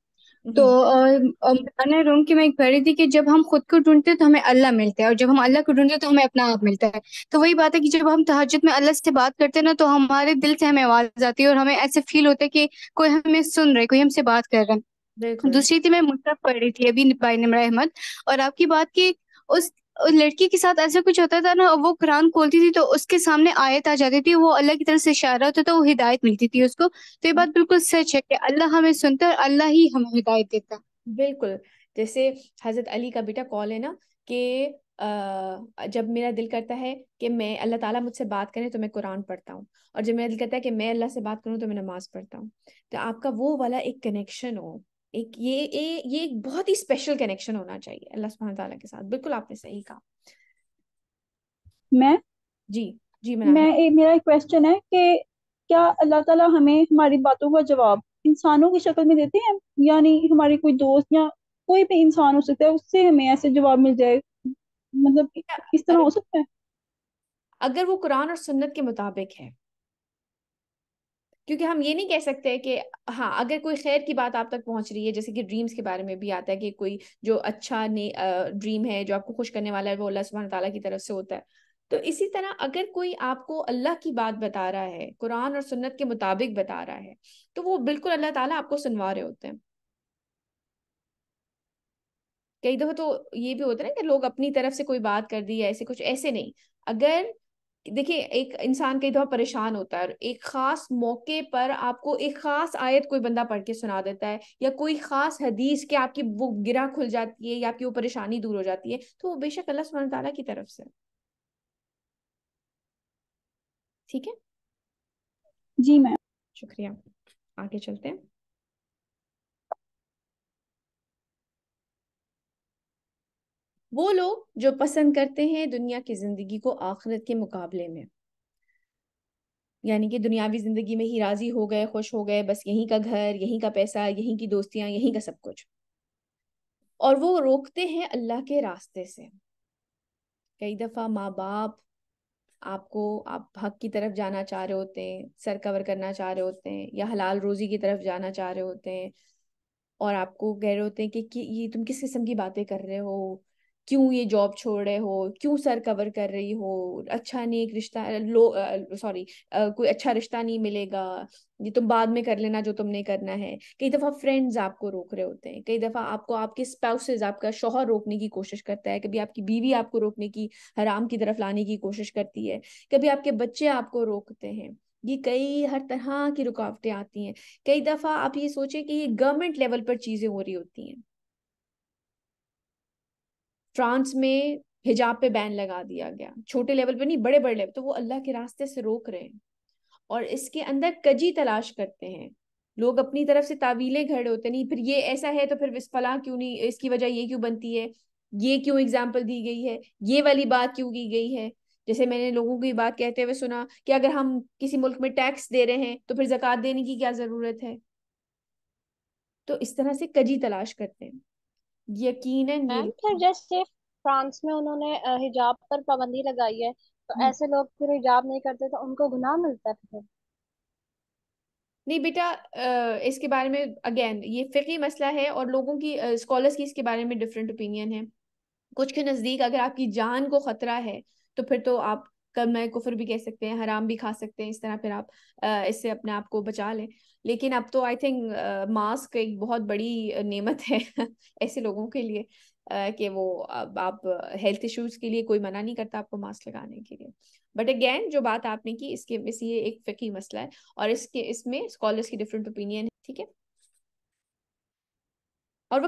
Speaker 4: हम्म। तो रूम की मैं एक रही थी कि जब हम खुद को ढूंढते हैं तो हमें अल्लाह मिलता है और जब हम अल्लाह को ढूंढते हैं तो हमें अपना आप मिलता है तो वही बात है कि जब हम तहजद में अल्लाह से बात करते हैं ना तो हमारे दिल से हमें आवाज आती है और हमें ऐसे फील होता है कि कोई हमें सुन रहा है कोई हमसे बात कर रहा है दूसरी थी मैं मुस्तफ पढ़ रही थी अभी बाय निमरा अहमद और आपकी बात की उस लड़की के साथ ऐसा कुछ होता था ना वो कुरान खोलती थी तो उसके सामने आयत आ जाती थी वो अल्लाह की तरफ से इशारा होता था वो हिदायत मिलती थी उसको तो ये हाँ। बात बिल्कुल सच
Speaker 1: है कि अल्लाह हमें सुनता और अल्लाह ही हमें हिदायत देता बिल्कुल जैसे हजरत अली का बेटा कॉल है ना कि जब मेरा दिल करता है कि मैं अल्लाह ताला मुझसे बात करें तो मैं कुरान पढ़ता हूँ और जब मेरा दिल करता है कि मैं अल्लाह से बात करूँ तो मैं नमाज पढ़ता हूँ तो आपका वो वाला एक कनेक्शन हो एक ये ये ये एक बहुत ही स्पेशल कनेक्शन होना चाहिए अल्लाह सुबहान ताला के साथ बिल्कुल आपने सही कहा
Speaker 5: मैं जी जी मैं मैं ए, मेरा एक क्वेश्चन है कि क्या अल्लाह ताला हमें हमारी बातों का जवाब इंसानों की शक्ल में देते हैं यानी हमारे कोई दोस्त या कोई भी इंसान हो सकता है उससे
Speaker 1: हमें ऐसे जवाब मिल जाए मतलब किस तरह हो सकता है अगर वो कुरान और सुन्नत के मुताबिक है क्योंकि हम ये नहीं कह सकते कि हाँ अगर कोई खैर की बात आप तक पहुंच रही है जैसे कि ड्रीम्स के बारे में भी आता है कि कोई जो अच्छा ने ड्रीम है जो आपको खुश करने वाला है वो अल्लाह सुबहान तला की तरफ से होता है तो इसी तरह अगर कोई आपको अल्लाह की बात बता रहा है कुरान और सुन्नत के मुताबिक बता रहा है तो वो बिल्कुल अल्लाह ताला आपको सुनवा रहे होते हैं कई दफा तो ये भी होता है ना कि लोग अपनी तरफ से कोई बात कर दी है ऐसे कुछ ऐसे नहीं अगर देखिए एक इंसान कई दफा परेशान होता है और एक खास मौके पर आपको एक खास आयत कोई बंदा पढ़ के सुना देता है या कोई खास हदीस के आपकी वो गिरा खुल जाती है या आपकी वो परेशानी दूर हो जाती है तो वो बेशक अल्लाह सुबह तला की तरफ से ठीक है जी मैम शुक्रिया आगे चलते हैं वो लोग जो पसंद करते हैं दुनिया की जिंदगी को आखिरत के मुकाबले में यानी कि दुनियावी जिंदगी में ही राजी हो गए खुश हो गए बस यहीं का घर यहीं का पैसा यहीं की दोस्तियां यहीं का सब कुछ और वो रोकते हैं अल्लाह के रास्ते से कई दफ़ा माँ बाप आपको आप हक की तरफ जाना चाह रहे होते हैं सर कवर करना चाह रहे होते हैं या हलाल रोज़ी की तरफ जाना चाह रहे होते हैं और आपको कह रहे होते हैं कि, कि ये तुम किस किस्म की बातें कर रहे हो क्यों ये जॉब छोड़ रहे हो क्यों सर कवर कर रही हो अच्छा नहीं एक रिश्ता लो सॉरी कोई अच्छा रिश्ता नहीं मिलेगा ये तुम बाद में कर लेना जो तुमने करना है कई दफ़ा फ्रेंड्स आपको रोक रहे होते हैं कई दफ़ा आपको आपके स्पाउसेज आपका शोहर रोकने की कोशिश करता है कभी आपकी बीवी आपको रोकने की हराम की तरफ लाने की कोशिश करती है कभी आपके बच्चे आपको रोकते हैं ये कई हर तरह की रुकावटें आती हैं कई दफ़ा आप ये सोचें कि ये गवर्नमेंट लेवल पर चीज़ें हो रही होती हैं फ्रांस में हिजाब पे बैन लगा दिया गया छोटे लेवल पे नहीं बड़े बड़े लेवल तो वो अल्लाह के रास्ते से रोक रहे हैं और इसके अंदर कजी तलाश करते हैं लोग अपनी तरफ से तावीलें घड़े होते नहीं फिर ये ऐसा है तो फिर विस्फला क्यों नहीं इसकी वजह ये क्यों बनती है ये क्यों एग्जाम्पल दी गई है ये वाली बात क्यों की गई है जैसे मैंने लोगों को ये बात कहते हुए सुना कि अगर हम किसी मुल्क में टैक्स दे रहे हैं तो फिर जक़ात देने की क्या ज़रूरत है तो इस तरह से कजी तलाश करते हैं यकीनन मैम यही
Speaker 6: फिर
Speaker 3: जैसे फ्रांस में उन्होंने हिजाब पर पाबंदी लगाई है तो हम्म। ऐसे लोग फिर
Speaker 1: हिजाब नहीं करते तो उनको गुनाह मिलता है फिर नहीं बेटा इसके बारे में अगेन ये फिकी मसला है और लोगों की स्कॉलर्स की इसके बारे में डिफरेंट ओपिनियन है कुछ के नजदीक अगर आपकी जान को खतरा है तो फिर तो आप कलमा कुफर भी कह सकते हैं हराम भी खा सकते हैं इस तरह फिर आप इससे अपने आप को बचा लें लेकिन अब तो आई थिंक मास्क एक बहुत बड़ी नेमत है ऐसे लोगों के लिए कि वो अब आप हेल्थ इश्यूज के लिए कोई मना नहीं करता आपको मास्क लगाने के लिए बट अगेन जो बात आपने की इसके इस ये एक फिकी मसला है और इसके इसमें स्कॉलर्स की डिफरेंट ओपिनियन है ठीक है और वो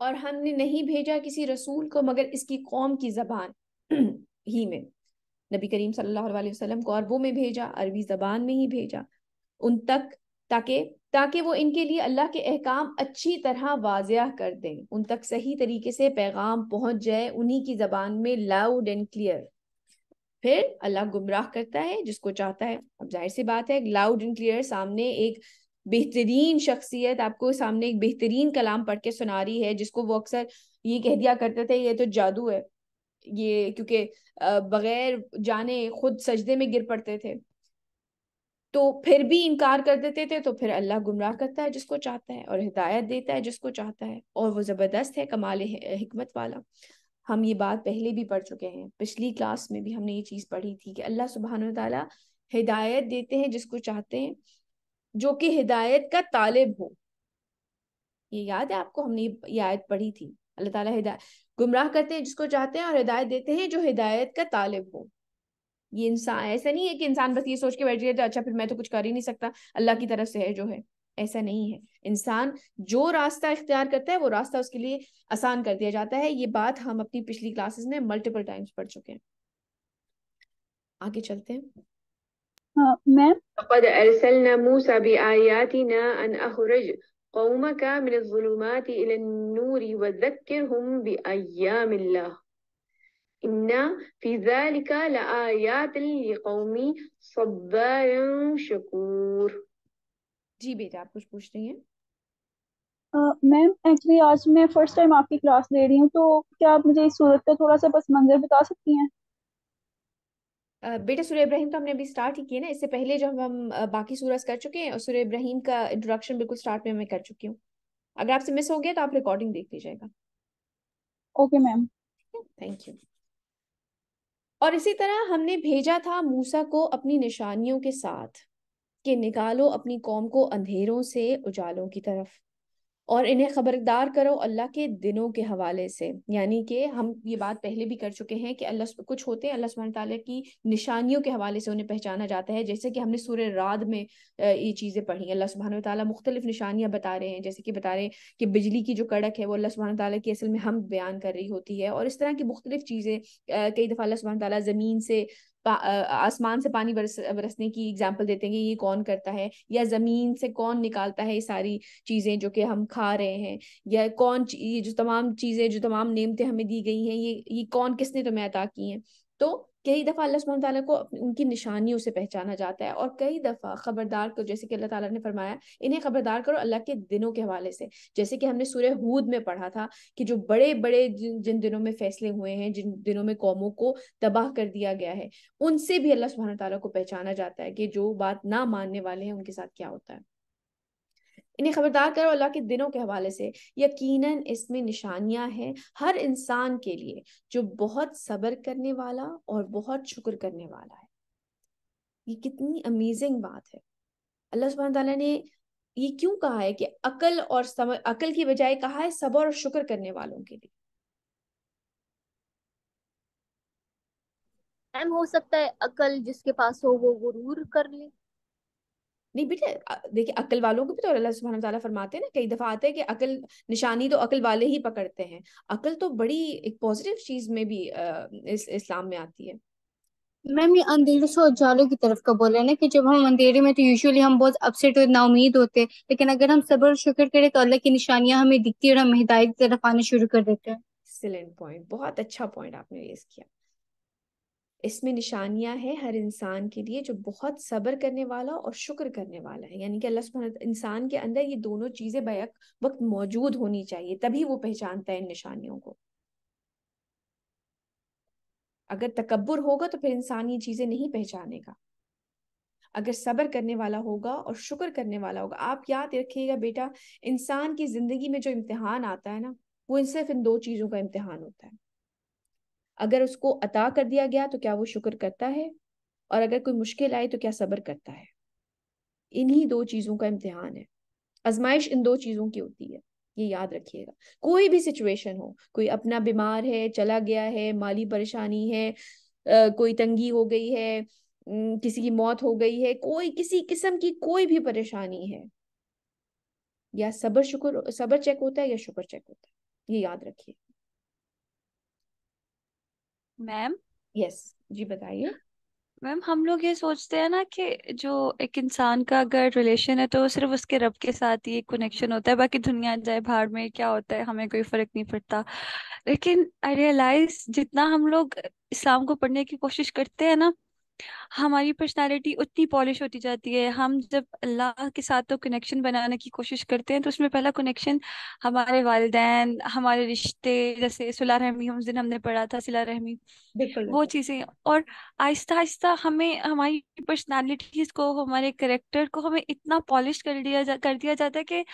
Speaker 1: और हमने नहीं भेजा किसी रसूल को मगर इसकी कौम की जबान ही में नबी करीम सल्लल्लाहु अलैहि वसल्लम को अरबों में भेजा अरबी जबान में ही भेजा उन तक ताकि ताकि वो इनके लिए अल्लाह के अहकाम अच्छी तरह वाजिया कर दें उन तक सही तरीके से पैगाम पहुंच जाए उन्हीं की जबान में लाउड एंड क्लियर फिर अल्लाह गुमराह करता है जिसको चाहता है अब जाहिर सी बात है लाउड एंड क्लियर सामने एक बेहतरीन शख्सियत आपको सामने एक बेहतरीन कलाम पढ़ के सुना रही है जिसको वो अक्सर ये कह दिया करते थे ये तो जादू है ये क्योंकि बगैर जाने खुद सजदे में गिर पड़ते थे तो फिर भी इनकार कर देते थे तो फिर अल्लाह गुमराह करता है जिसको चाहता है और हिदायत देता है जिसको चाहता है और वो ज़बरदस्त है कमाल हमत वाला हम ये बात पहले भी पढ़ चुके हैं पिछली क्लास में भी हमने ये चीज़ पढ़ी थी कि अल्लाह सुबहान तला हिदायत देते हैं जिसको चाहते हैं जो कि हिदायत का तालिब हो ये याद है आपको हमने ये आयत पढ़ी थी अल्लाह ताला हिदायत गुमराह करते हैं जिसको चाहते हैं और हिदायत देते हैं जो हिदायत का तालिब हो ये इंसान ऐसा नहीं है कि इंसान बस ये सोच के बैठ गया अच्छा फिर मैं तो कुछ कर ही नहीं सकता अल्लाह की तरफ से है जो है ऐसा नहीं है इंसान जो रास्ता इख्तियार करता है वो रास्ता उसके लिए आसान कर दिया जाता है ये बात हम अपनी पिछली क्लासेस में मल्टीपल टाइम्स पढ़ चुके हैं आगे चलते हैं لقد أرسلنا موسى بآياتنا أن أخرج قومك من الظلمات إلى النور وذكرهم بأيام الله إن في ذلك لآيات لقوم صبار شكور جي بيتا आप कुछ पूछ रही हैं
Speaker 5: मैम एक्चुअली आज मैं फर्स्ट टाइम आपकी क्लास ले रही हूँ तो क्या आप मुझे इस
Speaker 1: बेटा सूर्य इब्राहिम तो हमने अभी स्टार्ट ही किया ना इससे पहले जब हम बाकी सूरज कर चुके हैं और सूर्य इब्राहिम का इंट्रोडक्शन बिल्कुल स्टार्ट में मैं कर चुकी हूँ अगर आपसे मिस हो गया तो आप रिकॉर्डिंग देख लीजिएगा ओके मैम थैंक यू और इसी तरह हमने भेजा था मूसा को अपनी निशानियों के साथ कि निकालो अपनी कौम को अंधेरों से उजालों की तरफ और इन्हें खबरदार करो अल्लाह के दिनों के हवाले से यानी कि हम ये बात पहले भी कर चुके हैं कि अल्लाह कुछ होते हैं अल्लाह सुबह तला की निशानियों के हवाले से उन्हें पहचाना जाता है जैसे कि हमने सूर्य रात में ये चीज़ें पढ़ी अल्लाह सुबह तला मुख्तलिफ निशानियाँ बता रहे हैं जैसे कि बता रहे हैं कि बिजली की जो कड़क है वो अल्लाह सुबह तला की असल में हम बयान कर रही होती है और इस तरह की मुख्तलिफ चीज़ें कई दफ़ा अल्लाह सुबह तला ज़मीन से आसमान से पानी बरस बरसने की एग्जाम्पल देते हैं कि ये कौन करता है या जमीन से कौन निकालता है ये सारी चीजें जो कि हम खा रहे हैं या कौन ये जो तमाम चीजें जो तमाम नेमतें हमें दी गई हैं ये ये कौन किसने तुम्हें अता की हैं तो कई दफ़ा अल्लाह सुबह तक को उनकी निशानियों से पहचाना जाता है और कई दफ़ा खबरदार को जैसे कि अल्लाह ताला ने फरमाया इन्हें खबरदार करो अल्लाह के दिनों के हवाले से जैसे कि हमने सूर्य हूद में पढ़ा था कि जो बड़े बड़े जिन दिनों में फैसले हुए हैं जिन दिनों में कौमों को तबाह कर दिया गया है उनसे भी अल्लाह सुबह को पहचाना जाता है कि जो बात ना मानने वाले हैं उनके साथ क्या होता है इन्हें खबरदार करो अल्लाह के दिनों के हवाले से यकीनन इसमें निशानियां हैं हर इंसान के लिए जो बहुत सब्र करने वाला और बहुत शुक्र करने वाला है ये कितनी अमेजिंग बात है अल्लाह सुबह तला ने ये क्यों कहा है कि अकल और समर, अकल की बजाय कहा है सबर और शुक्र करने वालों के लिए हो सकता है अकल जिसके पास हो वो गुरूर कर ले नहीं बेटे देखिए अकल वालों को भी तो अल्लाह सुबहान तला फरमाते हैं ना कई दफा आते हैं कि अकल निशानी तो अकल वाले ही पकड़ते हैं अकल तो बड़ी एक पॉजिटिव चीज में भी इस इस्लाम में आती है
Speaker 4: मैम ये अंधेरे से उजालों की तरफ का बोल रहे हैं ना कि जब हम अंधेरे में तो यूजुअली हम बहुत अपसेट और नाउमीद होते हैं लेकिन अगर हम सब्र शुक्र करें तो अल्लाह की निशानियां हमें दिखती है और हम हिदायत की तरफ आने शुरू कर देते हैं
Speaker 1: एक्सीलेंट पॉइंट बहुत अच्छा पॉइंट आपने रेस किया इसमें निशानियां हैं हर इंसान के लिए जो बहुत सब्र करने वाला और शुक्र करने वाला है यानी कि अल्लाह इंसान के अंदर ये दोनों चीजें बैक वक्त मौजूद होनी चाहिए तभी वो पहचानता है इन निशानियों को अगर तकबर होगा तो फिर इंसान ये चीजें नहीं पहचानेगा अगर सब्र करने वाला होगा और शुक्र करने वाला होगा आप याद रखिएगा बेटा इंसान की जिंदगी में जो इम्तिहान आता है ना वो सिर्फ इन दो चीजों का इम्तिहान होता है अगर उसको अता कर दिया गया तो क्या वो शुक्र करता है और अगर कोई मुश्किल आए तो क्या सब्र करता है इन्हीं दो चीज़ों का इम्तिहान है आजमाइश इन दो चीज़ों की होती है ये याद रखिएगा कोई भी सिचुएशन हो कोई अपना बीमार है चला गया है माली परेशानी है कोई तंगी हो गई है किसी की मौत हो गई है कोई किसी किस्म की कोई भी परेशानी है या सबर शुक्र सबर चेक होता है या शुक्र चेक होता है ये याद रखिए मैम यस जी बताइए मैम हम लोग ये सोचते हैं ना कि जो एक
Speaker 5: इंसान का अगर रिलेशन है तो सिर्फ उसके रब के साथ ही एक कनेक्शन होता है बाकी दुनिया जाए बाहर में क्या होता है हमें कोई फर्क नहीं पड़ता लेकिन आई रियलाइज जितना हम लोग इस्लाम को पढ़ने की कोशिश करते हैं ना हमारी पर्सनालिटी उतनी पॉलिश होती जाती है हम जब अल्लाह के साथ तो कनेक्शन बनाने की कोशिश करते हैं तो उसमें पहला कनेक्शन हमारे वालदेन हमारे रिश्ते जैसे सुला रहमी उस दिन हमने पढ़ा था सिला रहमी वो चीज़ें और आहिस्ता आहिस्ता हमें हमारी पर्सनालिटीज़ को हमारे करेक्टर को हमें इतना पॉलिश कर दिया जा कर दिया जाता है कि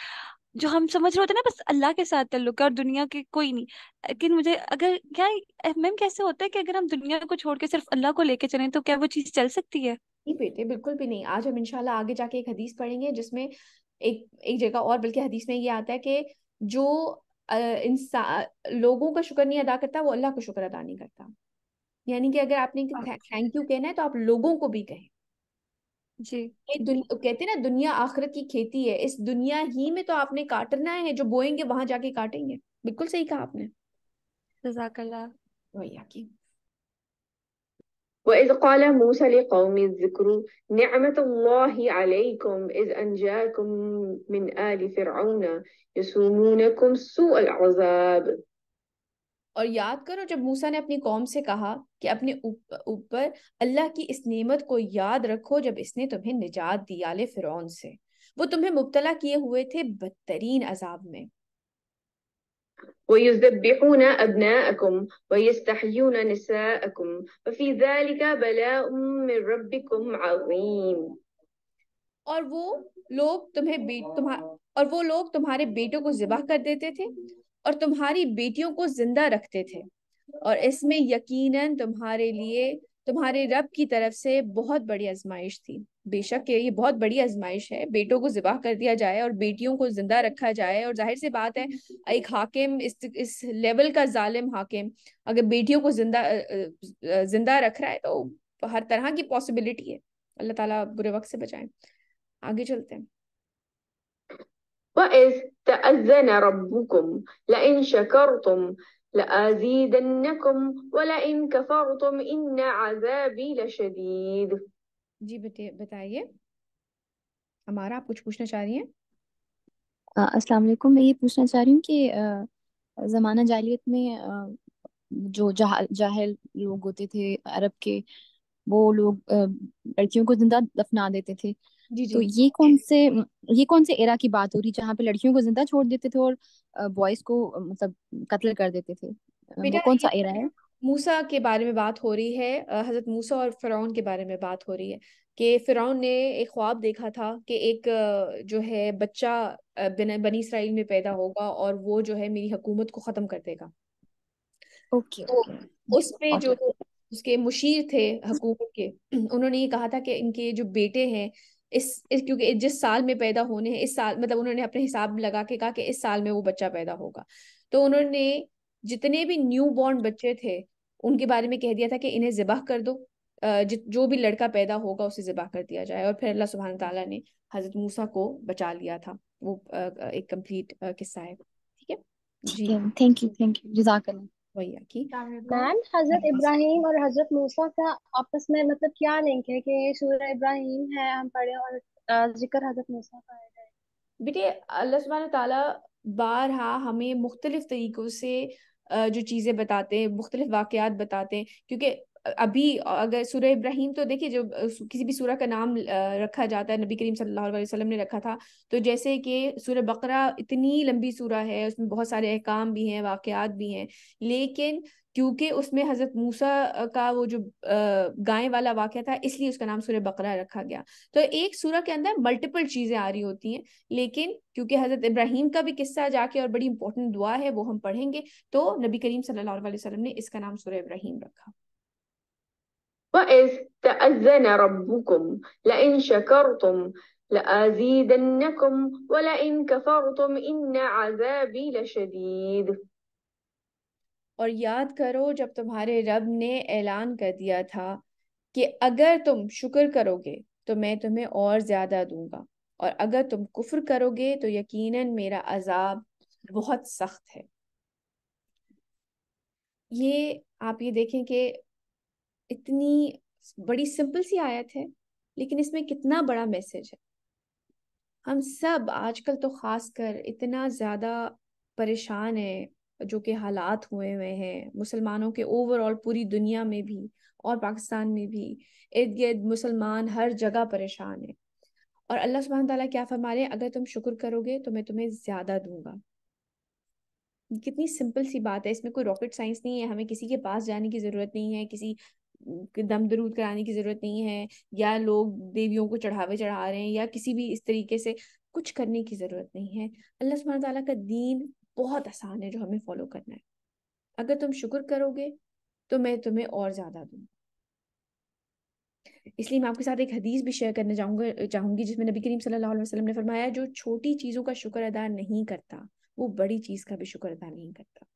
Speaker 5: जो हम समझ रहे होते हैं ना बस अल्लाह के साथ तल्लुक है और दुनिया के कोई नहीं लेकिन मुझे अगर क्या मैम कैसे होता है कि अगर हम
Speaker 1: दुनिया को छोड़ के सिर्फ अल्लाह
Speaker 6: को लेके चलें तो क्या वो चीज चल सकती है नहीं
Speaker 1: बेटे बिल्कुल भी नहीं आज हम इंशाल्लाह आगे जाके एक हदीस पढ़ेंगे जिसमें एक एक जगह और बल्कि हदीस में ये आता है कि जो इंसान लोगों का शुक्र नहीं अदा करता वो अल्लाह का शुक्र अदा नहीं करता यानी कि अगर आपने अच्छा। थैंक यू कहना है तो आप लोगों को भी कहें जी कहते हैं ना दुनिया आखिरत की खेती है इस दुनिया ही में तो आपने काटना है जो बोएंगे वहां जाके काटेंगे बिल्कुल सही कहा आपने जजाकल्ला वही आपकी وإذ قال موسى لقوم اذكروا نعمة الله عليكم إذ أنجاكم من آل فرعون يسومونكم سوء العذاب और याद करो जब मूसा ने अपनी कौम से कहा कि अपने ऊपर अल्लाह की इस नेमत को याद रखो जब इसने तुम्हें निजात दी आले फिरौन से वो तुम्हें मुबतला किए हुए थे बदतरीन अजाब में ويذبحون أبناءكم ويستحيون نساءكم وفي ذلك بلاء من ربكم عظيم और वो लोग तुम्हें बेट और वो लोग तुम्हारे बेटों को जिबा कर देते थे और तुम्हारी बेटियों को जिंदा रखते थे और इसमें यकीनन तुम्हारे लिए तुम्हारे रब की तरफ से बहुत बड़ी आजमाइश थी बेशक ये बहुत बड़ी आजमाइश है बेटों को जिबाह कर दिया जाए और बेटियों को जिंदा रखा जाए और जाहिर सी बात है एक हाकिम इस इस लेवल का जालिम हाकिम अगर बेटियों को जिंदा जिंदा रख रहा है तो हर तरह की पॉसिबिलिटी है अल्लाह ताला बुरे वक्त से बचाए आगे चलते हैं وَإِذْ تَأَذَّنَ رَبُّكُمْ لئن شَكَرْتُمْ लअजीदन्नकुम वलइन कफरतुम इन अजाबी लशदीद जी बताइए हमारा आप कुछ पूछना चाह रही हैं
Speaker 4: अस्सलाम वालेकुम मैं ये पूछना चाह रही हूँ कि ज़माना जाहिलियत में जो जाह, जाहिल लोग होते थे अरब के वो लोग लड़कियों को जिंदा दफना देते थे जी तो ये कौन से ये कौन से एरा की बात हो रही जहाँ पे लड़कियों को जिंदा छोड़ देते थे और बॉयज को मतलब कत्ल कर देते थे बेटा कौन सा एरा है
Speaker 1: मूसा के बारे में बात हो रही है हजरत मूसा और फिरौन के बारे में बात हो रही है कि फिरौन ने एक ख्वाब देखा था कि एक जो है बच्चा बनी इसराइल में पैदा होगा और वो जो है मेरी हुकूमत को खत्म कर देगा ओके तो ओके उस पे जो उसके मुशीर थे हुकूमत के उन्होंने ये कहा था कि इनके जो बेटे हैं इस, इस क्योंकि जिस साल में पैदा होने हैं इस साल मतलब उन्होंने अपने हिसाब लगा के कहा कि इस साल में वो बच्चा पैदा होगा तो उन्होंने जितने भी न्यू बॉर्न बच्चे थे उनके बारे में कह दिया था कि इन्हें जिबाह कर दो जो भी लड़का पैदा होगा उसे जिबाह कर दिया जाए और फिर अल्लाह सुबहान तला ने हजरत मूसा को बचा लिया था वो एक कम्प्लीट किस्सा है ठीक है
Speaker 3: जी थैंक यू थैंक यू जजाक
Speaker 1: वही है कि मैम हजरत
Speaker 5: इब्राहिम
Speaker 3: और हजरत मूसा का आपस में मतलब क्या लिंक है कि सूरह इब्राहिम है हम
Speaker 1: पढ़े और जिक्र हजरत मूसा का है बेटे अल्लाह सुबहान ताला बारहा हमें मुख्तलिफ तरीक़ों से जो चीज़ें बताते हैं मुख्तलिफ वाक़ात बताते हैं क्योंकि अभी अगर सूर्य इब्राहिम तो देखिए जो किसी भी सूर्य का नाम रखा जाता है नबी करीम सल्लल्लाहु अलैहि वसल्लम ने रखा था तो जैसे कि सूर्य बकरा इतनी लंबी सूरह है उसमें बहुत सारे अहकाम भी हैं वाकयात भी हैं लेकिन क्योंकि उसमें हजरत मूसा का वो जो गाय वाला वाक्य था इसलिए उसका नाम सूर्य बकरा रखा गया तो एक सूर्य के अंदर मल्टीपल चीजें आ रही होती हैं लेकिन क्योंकि हजरत इब्राहिम का भी किस्सा जाके और बड़ी इंपॉर्टेंट दुआ है वो हम पढ़ेंगे तो नबी करीम सल्लल्लाहु अलैहि वसल्लम ने इसका नाम सूर्य इब्राहिम रखा وإذ تأذن ربكم لئن شكرتم لأزيدنكم ولئن كفرتم إن عذابي لشديد और याद करो जब तुम्हारे रब ने ऐलान कर दिया था कि अगर तुम शुक्र करोगे तो मैं तुम्हें और ज्यादा दूंगा और अगर तुम कुफर करोगे तो यकीनन मेरा अजाब बहुत सख्त है ये आप ये देखें कि इतनी बड़ी सिंपल सी आयत है लेकिन इसमें कितना बड़ा मैसेज है हम सब आजकल तो ख़ास कर इतना ज़्यादा परेशान है जो कि हालात हुए हुए हैं मुसलमानों के ओवरऑल पूरी दुनिया में भी और पाकिस्तान में भी इर्द गिर्द मुसलमान हर जगह परेशान है और अल्लाह सुबहान तला क्या फरमा रहे हैं अगर तुम शुक्र करोगे तो मैं तुम्हें ज़्यादा दूंगा कितनी सिंपल सी बात है इसमें कोई रॉकेट साइंस नहीं है हमें किसी के पास जाने की ज़रूरत नहीं है किसी दम दरूद कराने की ज़रूरत नहीं है या लोग देवियों को चढ़ावे चढ़ा रहे हैं या किसी भी इस तरीके से कुछ करने की ज़रूरत नहीं है अल्लाह सुबह तला का दीन बहुत आसान है जो हमें फॉलो करना है अगर तुम शुक्र करोगे तो मैं तुम्हें और ज़्यादा दूँ इसलिए मैं आपके साथ एक हदीस भी शेयर करना चाहूंगा चाहूंगी जिसमें नबी करीम सल्लल्लाहु अलैहि वसल्लम ने फरमाया जो छोटी चीज़ों का शुक्र अदा नहीं करता वो बड़ी चीज़ का भी शुक्र अदा नहीं करता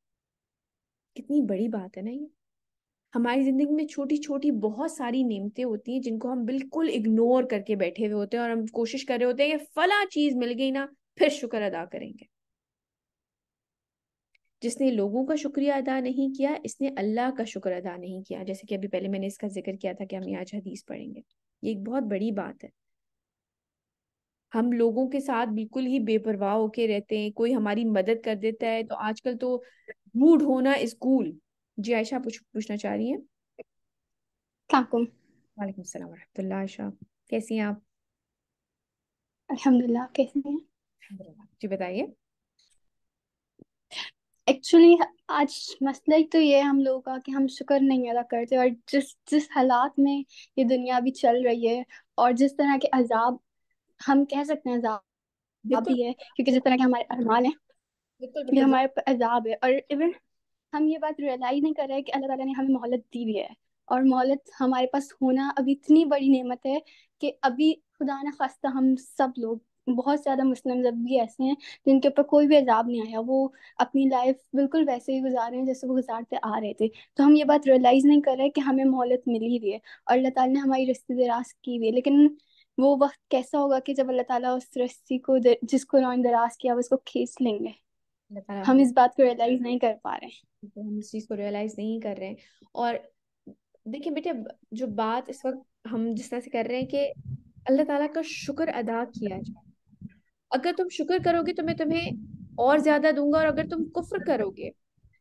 Speaker 1: कितनी बड़ी बात है ना ये हमारी जिंदगी में छोटी छोटी बहुत सारी नियमतें होती हैं जिनको हम बिल्कुल इग्नोर करके बैठे हुए होते हैं और हम कोशिश कर रहे होते हैं कि फला चीज मिल गई ना फिर शुक्र अदा करेंगे जिसने लोगों का शुक्रिया अदा नहीं किया इसने अल्लाह का शुक्र अदा नहीं किया जैसे कि अभी पहले मैंने इसका जिक्र किया था कि हम आज हदीस पढ़ेंगे ये एक बहुत बड़ी बात है हम लोगों के साथ बिल्कुल ही बेपरवाह होके रहते हैं कोई हमारी मदद कर देता है तो आजकल तो रूड होना इज कूल जी आयशा पूछ पूछना चाह रही हैं वालेकुम सलाम वरहमतुल्लाह आयशा कैसी हैं आप अल्हम्दुलिल्लाह कैसी हैं अल्हम्दुलिल्लाह जी बताइए
Speaker 5: एक्चुअली आज मसला ही तो ये है हम लोगों का कि हम शुक्र नहीं अदा करते और जिस जिस हालात में ये दुनिया भी चल रही है और जिस तरह के अजाब हम कह सकते हैं अजाब भी है क्योंकि जिस तरह के हमारे अरमान है बिल्कुल हमारे अजाब है और इवन हम ये बात रियलाइज नहीं कर रहे कि अल्लाह ताला ने हमें मोहलत दी हुई है और मोहलत हमारे पास होना अभी इतनी बड़ी नेमत है कि अभी खुदा न खास्ता हम सब लोग बहुत ज़्यादा मुस्लिम जब भी ऐसे हैं जिनके ऊपर कोई भी अजाब नहीं आया वो अपनी लाइफ बिल्कुल वैसे ही गुजार रहे हैं जैसे वो गुजारते आ रहे थे तो हम ये बात रियलाइज नहीं कर रहे कि हमें मोहलत मिली हुई है और अल्लाह ताला ने हमारी रिश्ते दराज की हुई है लेकिन वो वक्त कैसा होगा कि जब अल्लाह ताला उस रस्सी को जिसको उन्होंने दराज किया उसको खींच लेंगे हम इस
Speaker 1: बात को रियलाइज नहीं कर पा रहे हैं तो हम इस चीज को रियलाइज नहीं कर रहे हैं और देखिए बेटे जो बात इस वक्त हम जिस तरह से कर रहे हैं कि अल्लाह ताला का शुक्र अदा किया जाए अगर तुम शुक्र करोगे तो मैं तुम्हें और ज्यादा दूंगा और अगर तुम कुफ्र करोगे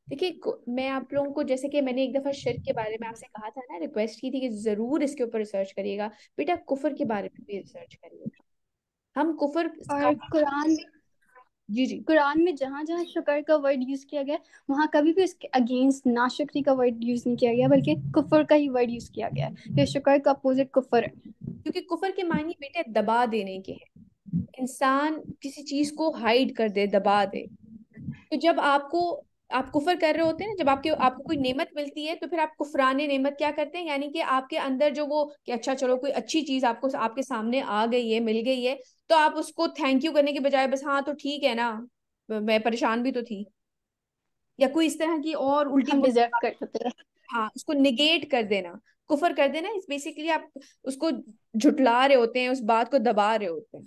Speaker 1: देखिए मैं आप लोगों को जैसे कि मैंने एक दफ़ा शिरक के बारे में आपसे कहा था ना रिक्वेस्ट की थी कि ज़रूर इसके ऊपर रिसर्च करिएगा बेटा कुफर के बारे में भी रिसर्च करिएगा हम कुफर और कुरान में जी जी कुरान में जहाँ जहाँ शुक्र
Speaker 5: का वर्ड यूज किया गया वहाँ कभी भी उसके अगेंस्ट नाशक्री का वर्ड यूज नहीं किया गया बल्कि कुफर
Speaker 1: का ही वर्ड यूज किया गया है तो शुक्र का अपोजिट कुफर क्योंकि कुफर के मायने बेटे दबा देने के हैं इंसान किसी चीज को हाइड कर दे दबा दे तो जब आपको आप कुफर कर रहे होते हैं जब आपके आपको कोई नेमत मिलती है तो फिर आप कुफरान नेमत क्या करते हैं यानी कि आपके अंदर जो वो कि अच्छा चलो कोई अच्छी चीज आपको आपके सामने आ गई है मिल गई है तो आप उसको थैंक यू करने के बजाय बस हाँ तो ठीक है ना मैं परेशान भी तो थी या कोई इस तरह की और उल्टी डिजर्व हाँ, कर सकते हाँ उसको निगेट कर देना कुफर कर देना इस बेसिकली आप उसको झुटला रहे होते हैं उस बात को दबा रहे होते हैं